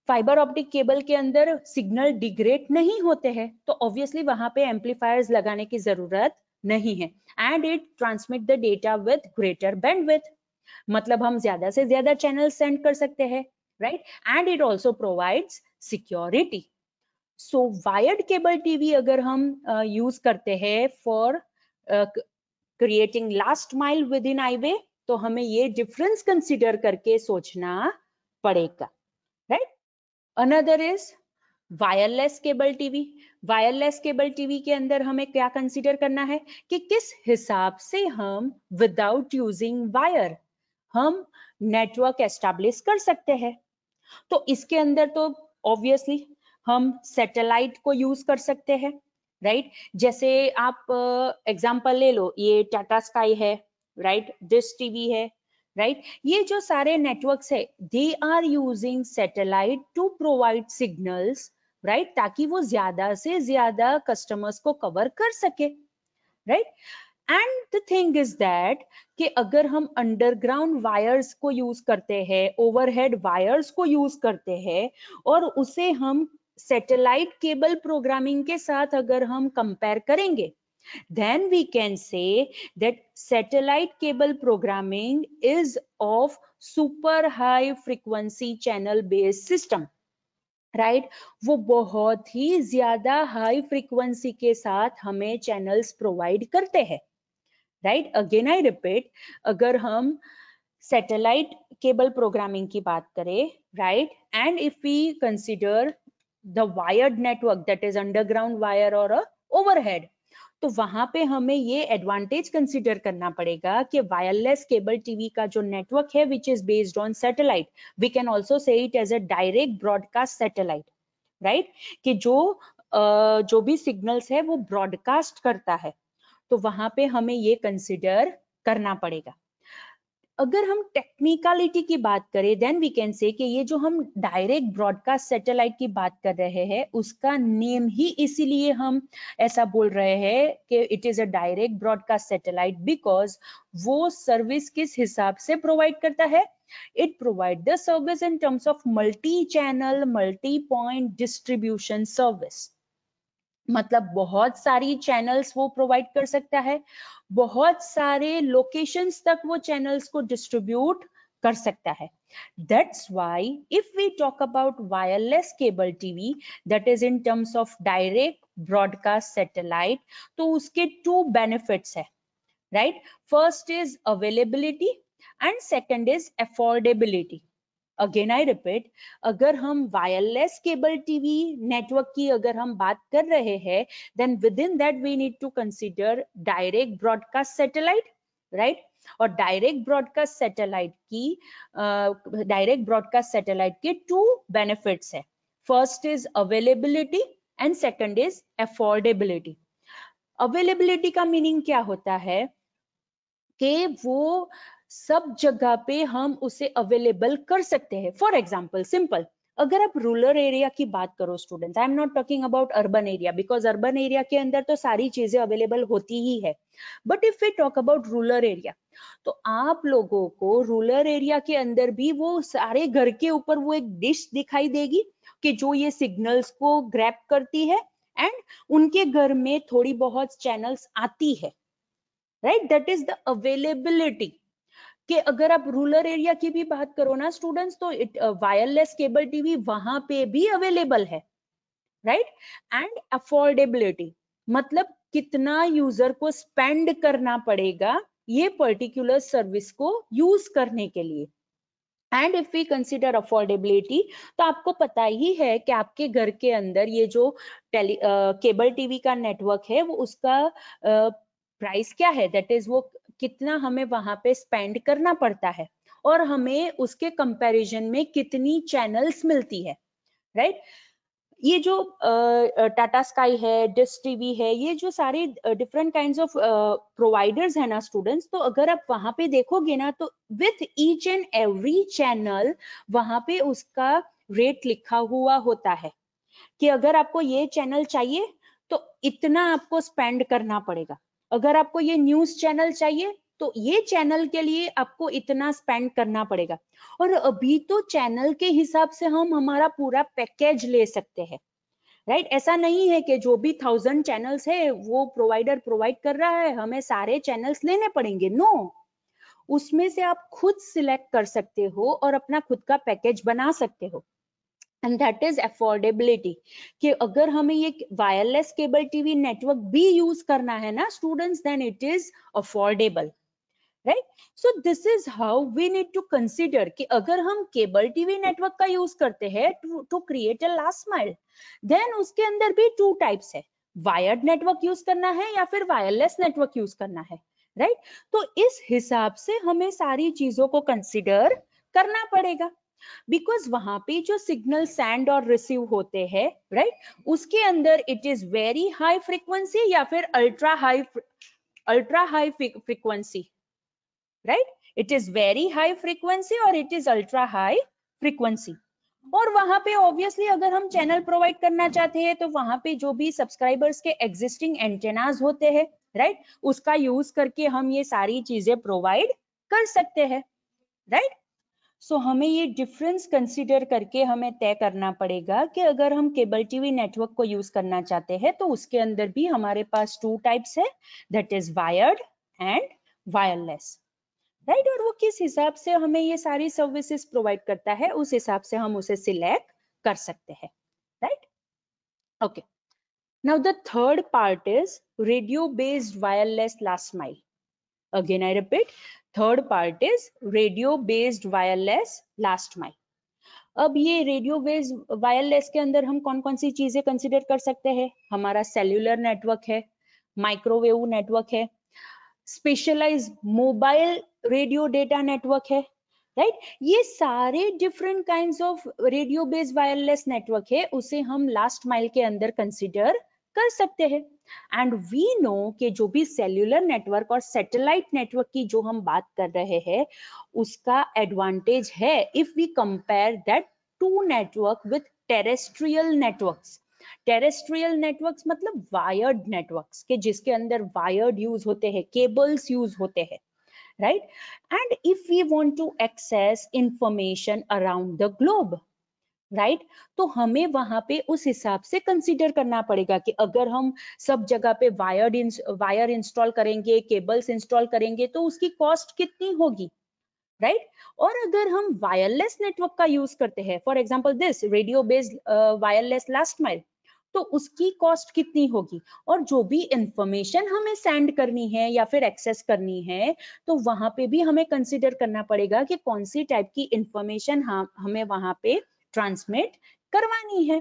फाइबर ऑप्टिक केबल के अंदर सिग्नल डिग्रेड नहीं होते हैं तो ऑब्वियसली वहां पे एम्पलीफायर्स लगाने की जरूरत नहीं है and it transmit the data with greater bandwidth मतलब हम ज्यादा से ज्यादा चैनल सेंड कर सकते हैं right and it also provides security so wired cable TV अगर हम यूज uh, करते हैं for creating creating last mile within highway तो हमें ये डिफरेंस कंसिडर करके सोचना पड़ेगा right another is wireless cable TV wireless cable TV के अंदर हमें क्या कंसिडर करना है कि किस हिसाब से हम विदाउट यूजिंग वायर हम नेटवर्क एस्टेब्लिश कर सकते हैं तो इसके अंदर तो ऑब्वियसली हम सैटेलाइट को यूज कर सकते हैं राइट जैसे आप एग्जाम्पल ले लो ये टाटा स्काई है राइट दिस टीवी है राइट ये जो सारे नेटवर्क्स है they are using satellite to provide signals right ताकि वो ज्यादा से ज्यादा कस्टमर्स को कवर कर सके right and the thing is that कि अगर हम अंडरग्राउंड वायर्स को यूज करते हैं ओवरहेड वायर्स को यूज करते हैं और उसे हम सैटेलाइट केबल प्रोग्रामिंग के साथ अगर हम कंपेयर करेंगे then we can say that satellite cable programming is of super high frequency channel based system right right? वो बहुत ही ज्यादा हाई फ्रीक्वेंसी के साथ हमें चैनल्स प्रोवाइड करते हैं राइट अगेन आई रिपीट अगर हम satellite cable programming ki baat kare right and if we consider the wired network that is underground wire or a overhead तो वहां पे हमें ये एडवांटेज कंसिडर करना पड़ेगा कि वायरलेस केबल टीवी का जो नेटवर्क है which is based on satellite we can also say it as a direct broadcast satellite right कि जो जो भी सिग्नल्स है वो ब्रॉडकास्ट करता है तो वहां पे हमें ये कंसिडर करना पड़ेगा अगर हम टेक्निकलिटी की बात करें देन वी कैन से कि ये जो हम डायरेक्ट ब्रॉडकास्ट सैटेलाइट की बात कर रहे हैं उसका नेम ही इसीलिए हम ऐसा बोल रहे हैं कि it is a direct broadcast satellite because वो सर्विस किस हिसाब से प्रोवाइड करता है it provide the service in terms of multi channel multi point distribution service मतलब बहुत सारी चैनल्स वो प्रोवाइड कर सकता है बहुत सारे लोकेशंस तक वो चैनल्स को डिस्ट्रीब्यूट कर सकता है that's why if we talk about wireless cable TV that is in terms of direct broadcast satellite तो उसके टू बेनिफिट्स है right first is availability and second is affordability again I repeat अगर हम wireless cable TV network की अगर हम बात कर रहे हैं then within that we need to consider direct broadcast satellite right और डायरेक्ट ब्रॉडकास्ट सेटेलाइट की डायरेक्ट ब्रॉडकास्ट सेटेलाइट के टू बेनिफिट्स है first is availability and second is affordability availability का मीनिंग क्या होता है कि वो सब जगह पे हम उसे अवेलेबल कर सकते हैं फॉर एग्जाम्पल सिंपल अगर आप रूरल एरिया की बात करो student I am not talking about urban area because urban area के अंदर तो सारी चीजें अवेलेबल होती ही है but if we talk about rural area तो आप लोगों को रूरल एरिया के अंदर भी वो सारे घर के ऊपर वो एक डिश दिखाई देगी कि जो ये सिग्नल्स को ग्रैप करती है एंड उनके घर में थोड़ी बहुत चैनल्स आती है right that is the availability कि अगर आप रूरल एरिया की भी बात करो ना स्टूडेंट्स तो वायरलेस केबल टीवी वहां पे भी अवेलेबल है राइट एंड अफोर्डेबिलिटी मतलब कितना यूजर को स्पेंड करना पड़ेगा ये पर्टिकुलर सर्विस को यूज करने के लिए and if we consider affordability तो आपको पता ही है कि आपके घर के अंदर ये जो टेली केबल टीवी का नेटवर्क है वो उसका uh, प्राइस क्या है दैट इज वो कितना हमें वहां पे स्पेंड करना पड़ता है और हमें उसके कंपैरिजन में कितनी चैनल्स मिलती है राइट right? ये जो टाटा uh, स्काई है डिस टीवी है ये जो सारे डिफरेंट काइंड ऑफ प्रोवाइडर्स है ना स्टूडेंट्स तो अगर आप वहां पे देखोगे ना तो with each and every channel वहां पे उसका रेट लिखा हुआ होता है कि अगर आपको ये चैनल चाहिए तो इतना आपको स्पेंड करना पड़ेगा अगर आपको ये न्यूज चैनल चाहिए तो ये चैनल के लिए आपको इतना स्पेंड करना पड़ेगा और अभी तो चैनल के हिसाब से हम हमारा पूरा पैकेज ले सकते हैं राइट right? ऐसा नहीं है कि जो भी थाउजेंड चैनल्स है वो प्रोवाइडर प्रोवाइड कर रहा है हमें सारे चैनल्स लेने पड़ेंगे नो no! उसमें से आप खुद सिलेक्ट कर सकते हो और अपना खुद का पैकेज बना सकते हो एंड दैट इज अफोर्डेबिलिटी कि अगर हमें ये वायरलेस केबल टीवी नेटवर्क भी यूज करना है ना students then it is affordable right so this is how we need to consider कि अगर हम केबल टीवी नेटवर्क का यूज करते हैं to create a last mile then उसके अंदर भी टू टाइप्स है वायर्ड नेटवर्क यूज करना है या फिर वायरलेस नेटवर्क यूज करना है राइट right? तो इस हिसाब से हमें सारी चीजों को कंसिडर करना पड़ेगा बिकॉज वहां पे जो सिग्नल सैंड और रिसीव होते हैं राइट right? उसके अंदर it is very high frequency या फिर ultra high ultra high frequency right it is very high frequency और it is ultra high frequency और वहां पे ऑब्वियसली अगर हम चैनल प्रोवाइड करना चाहते हैं तो वहां पे जो भी सब्सक्राइबर्स के एग्जिस्टिंग एंटेनाज होते हैं राइट right? उसका यूज करके हम ये सारी चीजें प्रोवाइड कर सकते हैं राइट right? सो so, हमें ये डिफरेंस कंसिडर करके हमें तय करना पड़ेगा कि अगर हम केबल टीवी नेटवर्क को यूज करना चाहते हैं तो उसके अंदर भी हमारे पास टू टाइप्स है that is wired and wireless right और वो किस हिसाब से हमें ये सारी सर्विसेज प्रोवाइड करता है उस हिसाब से हम उसे सिलेक्ट कर सकते हैं right okay now the third part is radio based wireless last mile again I repeat third part is radio based wireless last mile अब ये रेडियो वेज वायरलेस के अंदर हम कौन कौन सी चीजें कंसिडर कर सकते हैं हमारा सेल्यूलर नेटवर्क है माइक्रोवेव नेटवर्क है specialize mobile radio data network है राइट right? ये सारे different kind of radio based wireless network है उसे हम लास्ट माइल के अंदर कंसिडर कर सकते हैं एंड वी नो के जो भी सेल्यूलर नेटवर्क और सैटेलाइट नेटवर्क की जो हम बात कर रहे हैं उसका एडवांटेज है if we compare that to network with terrestrial networks terrestrial networks मतलब वायर्ड नेटवर्क्स के जिसके अंदर वायर्ड यूज होते हैं केबल्स यूज होते हैं right and if we want to access information around the globe right right? तो हमें वहां पे उस हिसाब से कंसिडर करना पड़ेगा कि अगर हम सब जगह पे वायर इंस, वायर इंस्टॉल करेंगे केबल्स इंस्टॉल करेंगे तो उसकी कॉस्ट कितनी होगी राइट right? और अगर हम वायरलेस नेटवर्क का यूज करते हैं for example this radio based wireless last mile तो उसकी कॉस्ट कितनी होगी और जो भी इंफॉर्मेशन हमें सेंड करनी है या फिर एक्सेस करनी है तो वहां पे भी हमें कंसिडर करना पड़ेगा कि कौन सी टाइप की इंफॉर्मेशन हम हमें वहां पे ट्रांसमिट करवानी है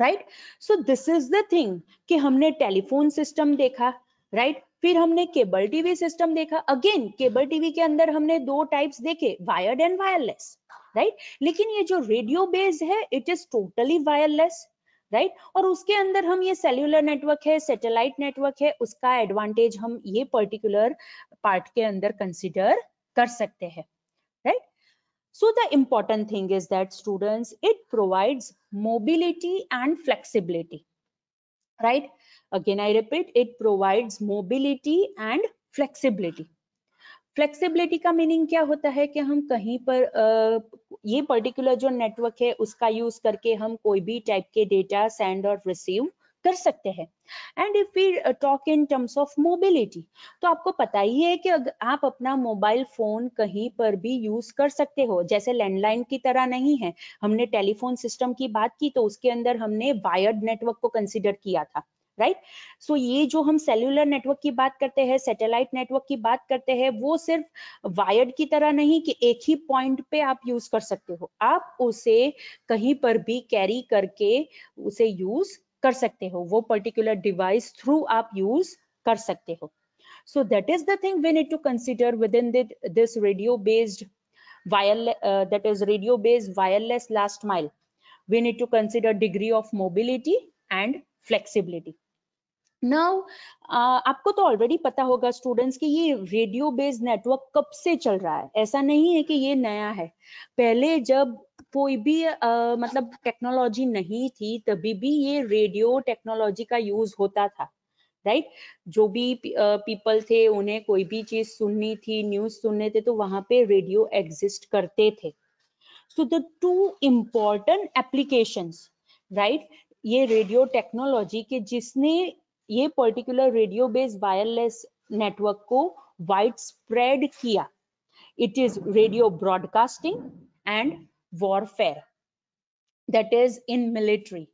right so this is the thing कि हमने टेलीफोन सिस्टम देखा राइट right? फिर हमने केबल टीवी सिस्टम देखा अगेन केबल टीवी के अंदर हमने दो टाइप्स देखे वायर्ड एंड वायरलेस राइट लेकिन ये जो रेडियो बेस्ड है it is totally wireless right right? और उसके अंदर हम ये सेल्यूलर नेटवर्क है सैटेलाइट नेटवर्क है उसका एडवांटेज हम ये पर्टिकुलर पार्ट के अंदर कंसिडर कर सकते हैं So the important thing is that students, it provides mobility and flexibility, right? Again, I repeat, it provides mobility and flexibility. Flexibility का मीनिंग क्या होता है कि हम कहीं पर आ, ये पर्टिकुलर जो नेटवर्क है उसका यूज करके हम कोई भी टाइप के डेटा सेंड और रिसीव कर सकते हैं and if we talk in terms of mobility तो आपको पता ही है कि आप अपना मोबाइल फोन कहीं पर भी यूज कर सकते हो जैसे लैंडलाइन की तरह नहीं है हमने टेलीफोन सिस्टम की बात की तो उसके अंदर हमने वायर्ड नेटवर्क को कंसिडर किया था राइट right? सो so, ये जो हम सेल्यूलर नेटवर्क की बात करते हैं सैटेलाइट नेटवर्क की बात करते हैं वो सिर्फ वायर्ड की तरह नहीं कि एक ही पॉइंट पे आप यूज कर सकते हो आप उसे कहीं पर भी कैरी करके उसे यूज कर सकते हो वो पर्टिकुलर डिवाइस थ्रू आप यूज कर सकते हो so that is the thing we need to consider within this radio based that is radio based wireless last mile we need to consider degree of mobility and flexibility now आपको तो already पता होगा students कि ये radio based network कब से चल रहा है ऐसा नहीं है कि ये नया है पहले जब कोई भी आ, मतलब टेक्नोलॉजी नहीं थी तभी भी ये रेडियो टेक्नोलॉजी का यूज होता था राइट right? जो भी पीपल थे उन्हें कोई भी चीज सुननी थी न्यूज सुनने थे तो वहां पे रेडियो एग्जिस्ट करते थे so the two important application right ये रेडियो टेक्नोलॉजी के जिसने ये particular radio based wireless network को वाइड स्प्रेड किया it is radio broadcasting and warfare that is in military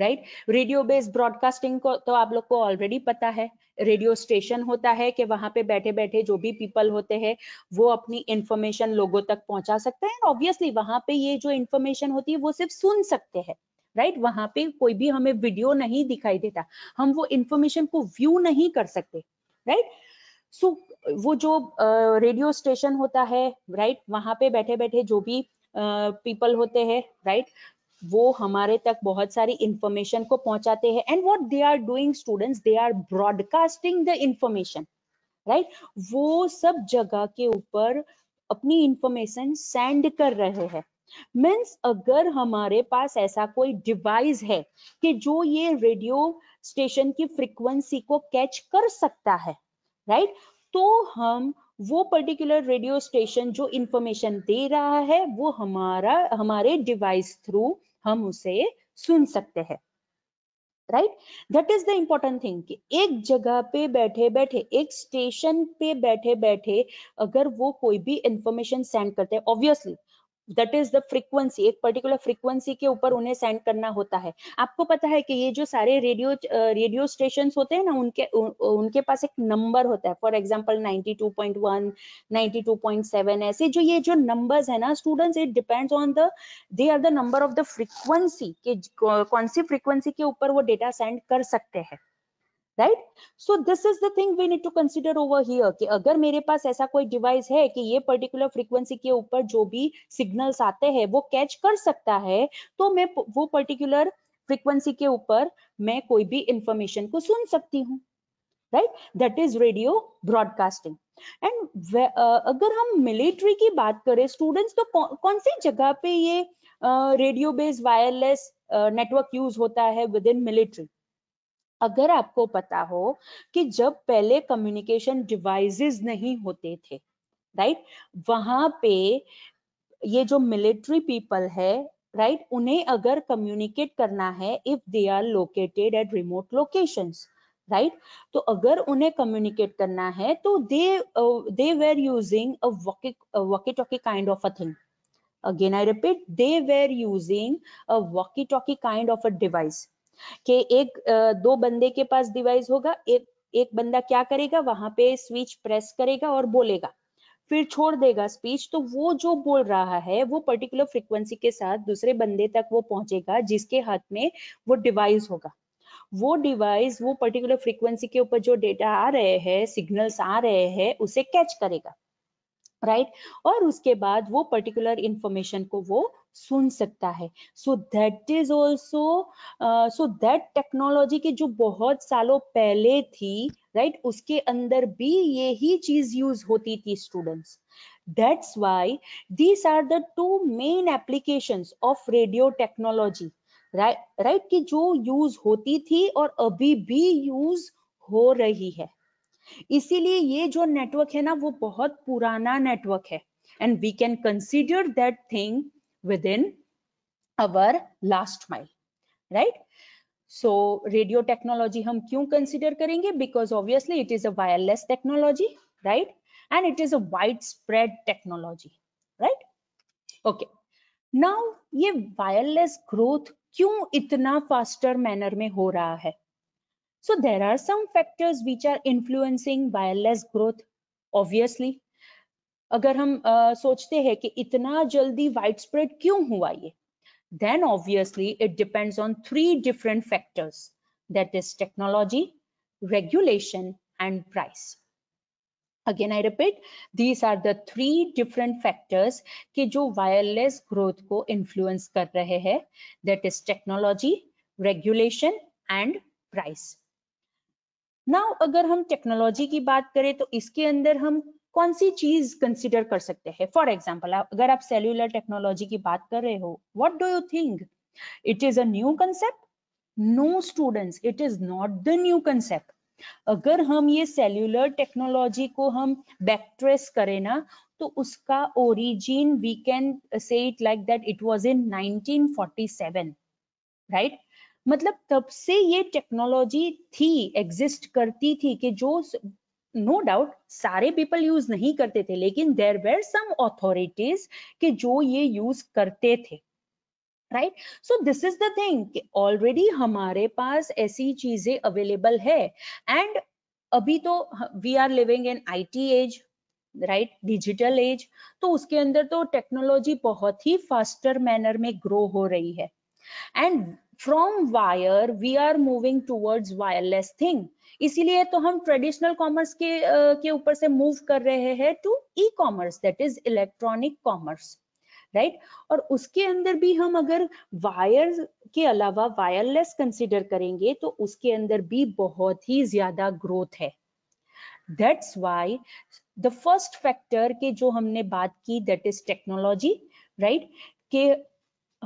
right radio based broadcasting को तो आप लोग को ऑलरेडी पता है रेडियो स्टेशन होता है कि वहां पे बैठे बैठे जो भी पीपल होते हैं वो अपनी इंफॉर्मेशन लोगों तक पहुंचा सकते हैं ऑब्वियसली वहां पे ये जो इंफॉर्मेशन होती है वो सिर्फ सुन सकते हैं राइट right? वहां पे कोई भी हमें वीडियो नहीं दिखाई देता हम वो इंफॉर्मेशन को व्यू नहीं कर सकते राइट right? सो so, वो जो रेडियो uh, स्टेशन होता है राइट right? वहां पे बैठे बैठे जो भी पीपल होते हैं राइट वो हमारे तक बहुत सारी इंफॉर्मेशन को पहुंचाते हैं and what they are doing students they are broadcasting the information right वो सब जगह के ऊपर अपनी इंफॉर्मेशन सेंड कर रहे हैं मीन्स अगर हमारे पास ऐसा कोई डिवाइस है कि जो ये रेडियो स्टेशन की फ्रिक्वेंसी को कैच कर सकता है राइट right? तो हम वो पर्टिकुलर रेडियो स्टेशन जो इंफॉर्मेशन दे रहा है वो हमारा हमारे डिवाइस थ्रू हम उसे सुन सकते हैं right that is the important thing कि एक जगह पे बैठे बैठे एक स्टेशन पे बैठे बैठे अगर वो कोई भी इंफॉर्मेशन सेंड करते हैं obviously that is the frequency एक पर्टिकुलर फ्रीक्वेंसी के ऊपर उन्हें सेंड करना होता है आपको पता है कि ये जो सारे रेडियो रेडियो स्टेशन होते हैं ना उनके उ, उनके पास एक नंबर होता है फॉर एग्जाम्पल 92.1 92.7 ऐसे जो ये जो नंबर्स है ना students it depends on the they are the number of the frequency कौन सी फ्रीक्वेंसी के ऊपर वो डेटा सेंड कर सकते हैं right so this is the thing we need to consider over here कि अगर मेरे पास ऐसा कोई डिवाइस है कि ये पर्टिकुलर फ्रीक्वेंसी के ऊपर जो भी सिग्नल्स आते हैं वो कैच कर सकता है तो मैं वो पर्टिकुलर फ्रीक्वेंसी के ऊपर मैं कोई भी इंफॉर्मेशन को सुन सकती हूँ right that is radio broadcasting and अगर हम मिलिट्री की बात करें स्टूडेंट्स तो कौ, कौन सी जगह पे ये radio based wireless network use होता है विद इन मिलिट्री अगर आपको पता हो कि जब पहले कम्युनिकेशन डिवाइसेस नहीं होते थे राइट वहां पे ये जो मिलिट्री पीपल है राइट उन्हें अगर कम्युनिकेट करना है if they are located at remote locations right तो अगर उन्हें कम्युनिकेट करना है तो they they were using walkie talkie kind of a thing again I repeat they were using walkie talkie kind of a device कि एक दो बंदे के पास डिवाइस होगा एक एक बंदा क्या करेगा वहां पे स्विच प्रेस करेगा और बोलेगा फिर छोड़ देगा स्पीच तो वो जो बोल रहा है वो पर्टिकुलर फ्रिक्वेंसी के साथ दूसरे बंदे तक वो पहुंचेगा जिसके हाथ में वो डिवाइस होगा वो डिवाइस वो पर्टिकुलर फ्रिक्वेंसी के ऊपर जो डेटा आ रहे हैं सिग्नल्स आ रहे हैं उसे कैच करेगा राइट right? और उसके बाद वो पर्टिकुलर इंफॉर्मेशन को वो सुन सकता है so that is also so that technology के जो बहुत सालों पहले थी राइट right? उसके अंदर भी ये ही चीज यूज होती थी students that's why these are the two main application of radio technology right right की जो यूज होती थी और अभी भी यूज हो रही है इसीलिए ये जो नेटवर्क है ना वो बहुत पुराना नेटवर्क है and we can consider that thing within our last mile right so radio technology हम क्यों कंसिडर करेंगे because obviously it is a wireless technology right and it is a wide spread technology right okay now ये wireless growth क्यों इतना faster manner में हो रहा है So there are some factors which are influencing wireless growth obviously. अगर हम uh, सोचते हैं कि इतना जल्दी वाइड स्प्रेड क्यों then obviously it depends on three different factors that is technology regulation and price again i repeat these are the three different factors ki jo wireless growth ko influence kar that is technology regulation and price now अगर हम technology की बात करें तो इसके अंदर हम कौन सी चीज कंसिडर कर सकते हैं फॉर एग्जाम्पल अगर आप सेल्यूलर टेक्नोलॉजी की बात कर रहे हो what do you think it is a concept no students it is not the new concept अगर हम ये सेल्यूलर टेक्नोलॉजी को हम बैकट्रेस करें ना तो उसका origin we can say it like that it was in 1947 right मतलब तब से ये टेक्नोलॉजी थी एग्जिस्ट करती थी कि जो नो डाउट सारे पीपल यूज नहीं करते थे लेकिन देर वेर सम अथॉरिटीज के जो ये यूज करते थे right so this is the thing already हमारे पास ऐसी चीजें अवेलेबल है एंड अभी तो we are living in IT age right digital age तो उसके अंदर तो टेक्नोलॉजी बहुत ही फास्टर मैनर में ग्रो हो रही है and from wire we are moving towards wireless thing इसीलिए तो हम ट्रेडिशनल कॉमर्स के के ऊपर से मूव कर रहे हैं to e commerce that is electronic commerce right और उसके अंदर भी हम अगर वायर के अलावा वायरलेस कंसिडर करेंगे तो उसके अंदर भी बहुत ही ज्यादा ग्रोथ है that's why the first factor के जो हमने बात की दैट इज टेक्नोलॉजी राइट के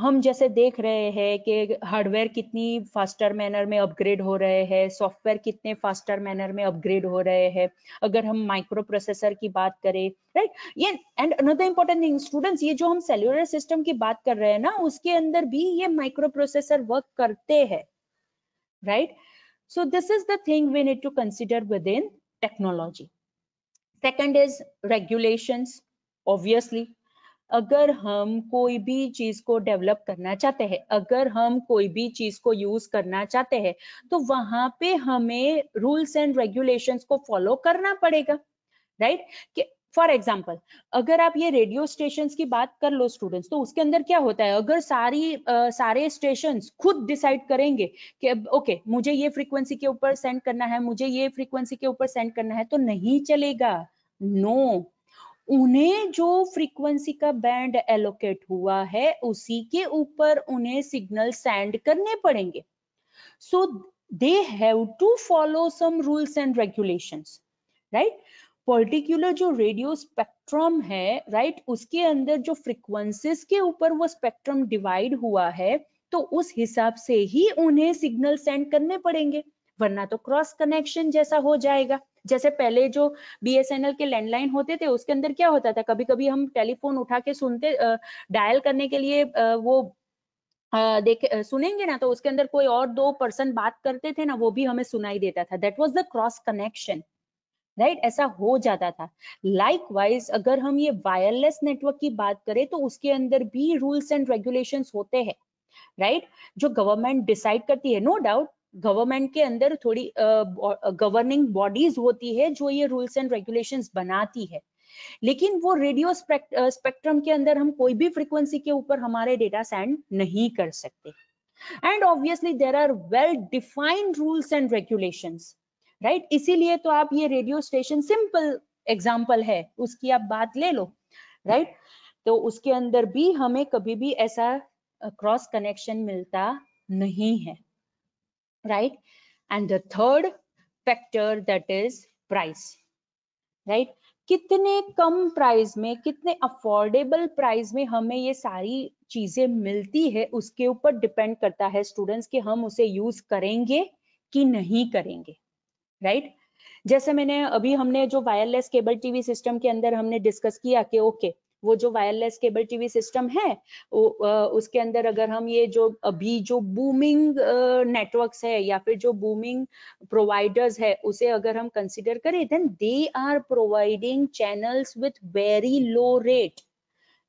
हम जैसे देख रहे हैं कि हार्डवेयर कितनी फास्टर मैनर में अपग्रेड हो रहे हैं सॉफ्टवेयर कितने फास्टर मैनर में अपग्रेड हो रहे हैं अगर हम माइक्रो प्रोसेसर की बात करें राइट ये and another important thing students ये जो हम सेल्यूलर सिस्टम की बात कर रहे हैं ना उसके अंदर भी ये माइक्रो प्रोसेसर वर्क करते हैं right so this is the thing we need to consider within technology second is regulation obviously अगर हम कोई भी चीज को डेवलप करना चाहते हैं अगर हम कोई भी चीज को यूज करना चाहते हैं तो वहां पे हमें रूल्स एंड रेगुलेशंस को फॉलो करना पड़ेगा राइट right? फॉर एग्जाम्पल अगर आप ये रेडियो स्टेशन की बात कर लो स्टूडेंट्स तो उसके अंदर क्या होता है अगर सारी आ, सारे स्टेशन खुद डिसाइड करेंगे कि ओके okay, मुझे ये फ्रीक्वेंसी के ऊपर सेंड करना है मुझे ये फ्रीक्वेंसी के ऊपर सेंड करना है तो नहीं चलेगा नो no. उन्हें जो फ्रीक्वेंसी का बैंड एलोकेट हुआ है उसी के ऊपर उन्हें सिग्नल सेंड करने पड़ेंगे so they have to follow some rules and regulations right particular जो रेडियो स्पेक्ट्रम है राइट right, उसके अंदर जो फ्रीक्वेंसीज के ऊपर वो स्पेक्ट्रम डिवाइड हुआ है तो उस हिसाब से ही उन्हें सिग्नल सेंड करने पड़ेंगे वरना तो क्रॉस कनेक्शन जैसा हो जाएगा जैसे पहले जो बीएसएनएल के लैंडलाइन होते थे उसके अंदर क्या होता था कभी कभी हम टेलीफोन उठा के सुनते डायल करने के लिए वो देख सुनेंगे ना तो उसके अंदर कोई और दो पर्सन बात करते थे ना वो भी हमें सुनाई देता था that was the cross connection right right? ऐसा हो जाता था लाइकवाइज अगर हम ये वायरलेस नेटवर्क की बात करें तो उसके अंदर भी रूल्स एंड रेगुलेशंस होते हैं राइट right? जो गवर्नमेंट डिसाइड करती है नो no डाउट गवर्नमेंट के अंदर थोड़ी गवर्निंग बॉडीज होती है जो ये रूल्स एंड रेगुलेशंस बनाती है लेकिन वो रेडियो स्पेक्ट्रम के अंदर हम कोई भी फ्रीक्वेंसी के ऊपर हमारे डेटा सेंड नहीं कर सकते and obviously there are well defined rules and regulation right इसीलिए तो आप ये रेडियो स्टेशन सिंपल एग्जाम्पल है उसकी आप बात ले लो राइट right? तो उसके अंदर भी हमें कभी भी ऐसा क्रॉस कनेक्शन मिलता नहीं है right and the third factor that is price right कितने कम प्राइस में कितने अफोर्डेबल प्राइस में हमें ये सारी चीजें मिलती है उसके ऊपर डिपेंड करता है स्टूडेंट्स कि हम उसे यूज करेंगे कि नहीं करेंगे राइट right? जैसे मैंने अभी हमने जो वायरलेस केबल टीवी सिस्टम के अंदर हमने डिस्कस किया कि ओके okay, वो जो वायरलेस केबल टीवी सिस्टम है उसके अंदर अगर हम ये जो अभी जो बूमिंग नेटवर्क्स है या फिर जो बूमिंग प्रोवाइडर्स है उसे अगर हम कंसिडर करें then they are providing channels with very low rate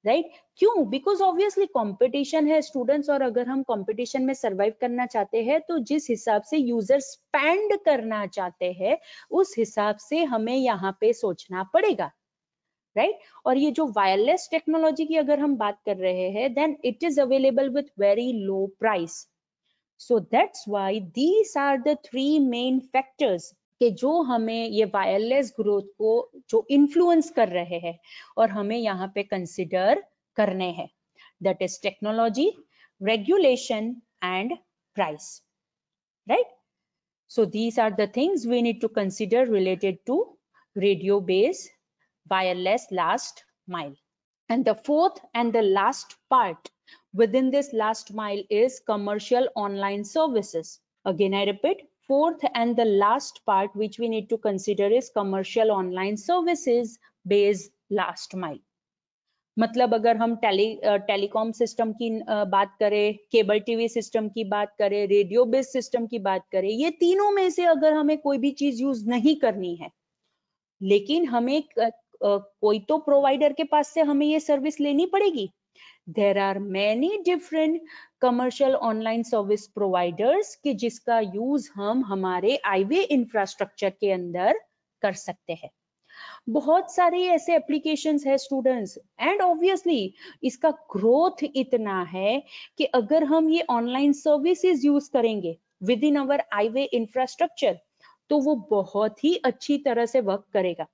right right? क्यों बिकॉज ऑब्वियसली कॉम्पिटिशन है स्टूडेंट्स और अगर हम कॉम्पिटिशन में सर्वाइव करना चाहते हैं तो जिस हिसाब से यूजर स्पेंड करना चाहते हैं उस हिसाब से हमें यहाँ पे सोचना पड़ेगा राइट right? और ये जो वायरलेस टेक्नोलॉजी की अगर हम बात कर रहे हैं then it is available with very low price so that's why these are the three main factors के जो हमें ये वायरलेस ग्रोथ को जो इन्फ्लुएंस कर रहे हैं और हमें यहाँ पे कंसिडर करने हैं that is technology regulation and price right so these are the things we need to consider related to radio based less last mile. And the fourth and the last part within this last mile is commercial online services. Again, I repeat, fourth and the last part which we need to consider is commercial online services based last mile. मतलब अगर हम tele telecom system की बात करें cable TV system की बात करें radio based system की बात करें ये तीनों में से अगर हमें कोई भी चीज यूज नहीं करनी है लेकिन हमें कोई तो प्रोवाइडर के पास से हमें ये सर्विस लेनी पड़ेगी there are many different commercial online service providers की जिसका यूज हम हमारे आईवे इंफ्रास्ट्रक्चर के अंदर कर सकते हैं बहुत सारे ऐसे एप्लीकेशन है स्टूडेंट्स एंड ऑब्वियसली इसका ग्रोथ इतना है कि अगर हम ये ऑनलाइन सर्विसेज यूज करेंगे within our I way infrastructure तो वो बहुत ही अच्छी तरह से वर्क करेगा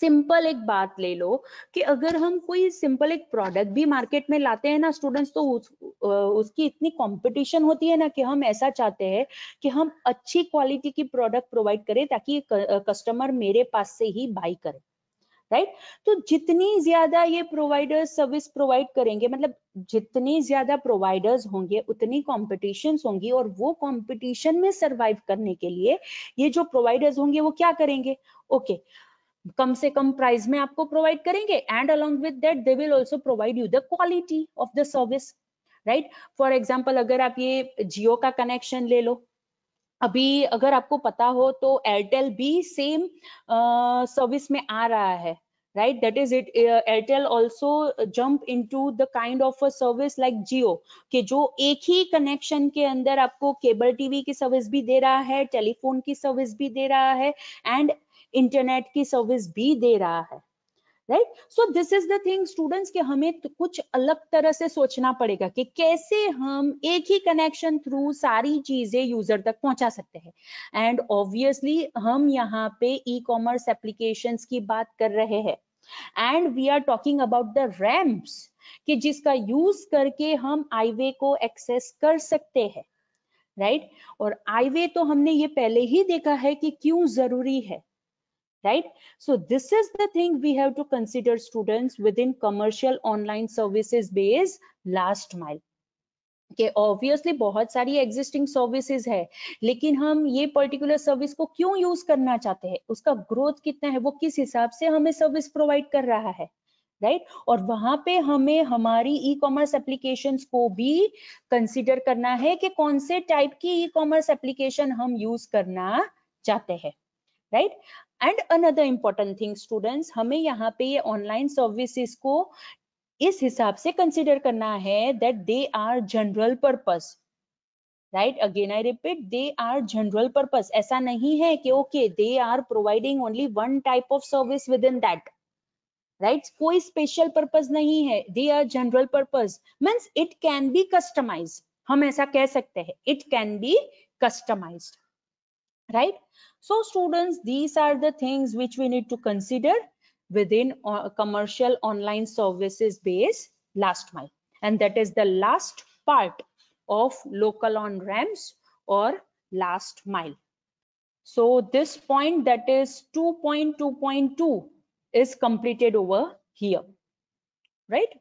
सिंपल एक बात ले लो कि अगर हम कोई सिंपल एक प्रोडक्ट भी मार्केट में लाते हैं ना स्टूडेंट्स तो उस, उसकी इतनी कंपटीशन होती है ना कि हम ऐसा चाहते हैं कि हम अच्छी क्वालिटी की प्रोडक्ट प्रोवाइड करें ताकि कस्टमर मेरे पास से ही बाई करे राइट right? तो जितनी ज्यादा ये प्रोवाइडर्स सर्विस प्रोवाइड करेंगे मतलब जितनी ज्यादा प्रोवाइडर्स होंगे उतनी कॉम्पिटिशन होंगी और वो कॉम्पिटिशन में सर्वाइव करने के लिए ये जो प्रोवाइडर्स होंगे वो क्या करेंगे ओके okay, कम से कम प्राइस में आपको प्रोवाइड करेंगे and along with that they will also provide you the quality of the service right for example अगर आप ये जियो का कनेक्शन ले लो अभी अगर आपको पता हो तो एयरटेल भी सेम सर्विस uh, में आ रहा है right that is it Airtel also jump into the kind of a service like Jio कि जो एक ही कनेक्शन के अंदर आपको केबल टीवी की सर्विस भी दे रहा है टेलीफोन की सर्विस भी दे रहा है एंड इंटरनेट की सर्विस भी दे रहा है right so this is the thing students कि हमें कुछ अलग तरह से सोचना पड़ेगा कि कैसे हम एक ही कनेक्शन थ्रू सारी चीजें यूजर तक पहुंचा सकते हैं एंड ऑब्वियसली हम यहाँ पे ई कॉमर्स एप्लीकेशन की बात कर रहे हैं and we are talking about the rams कि जिसका यूज करके हम आईवे को एक्सेस कर सकते हैं राइट right? और आईवे तो हमने ये पहले ही देखा है कि क्यों जरूरी है right so this is the thing we have to consider students within commercial online services based last mile के ऑब्वियसली बहुत सारी एग्जिस्टिंग सर्विसेज है लेकिन हम ये पर्टिकुलर सर्विस को क्यों यूज करना चाहते हैं उसका ग्रोथ कितना है वो किस हिसाब से हमें सर्विस प्रोवाइड कर रहा है राइट right? और वहां पे हमें हमारी ई कॉमर्स एप्लीकेशन को भी कंसिडर करना है कि कौन से टाइप की ई कॉमर्स एप्लीकेशन हम यूज करना चाहते हैं right right? And another important thing students हमें यहाँ पे ये ऑनलाइन सर्विसेज को इस हिसाब से कंसिडर करना है that they are general purpose right again I repeat they are general purpose ऐसा नहीं है कि okay they are providing only one type of service within that right कोई स्पेशल पर्पज नहीं है they are general purpose means it can be customize हम ऐसा कह सकते हैं it can be customize right So students, these are the things which we need to consider within uh, commercial online services base last mile. And that is the last part of local on ramps or last mile. So this point that is 2.2.2 is completed over here, right?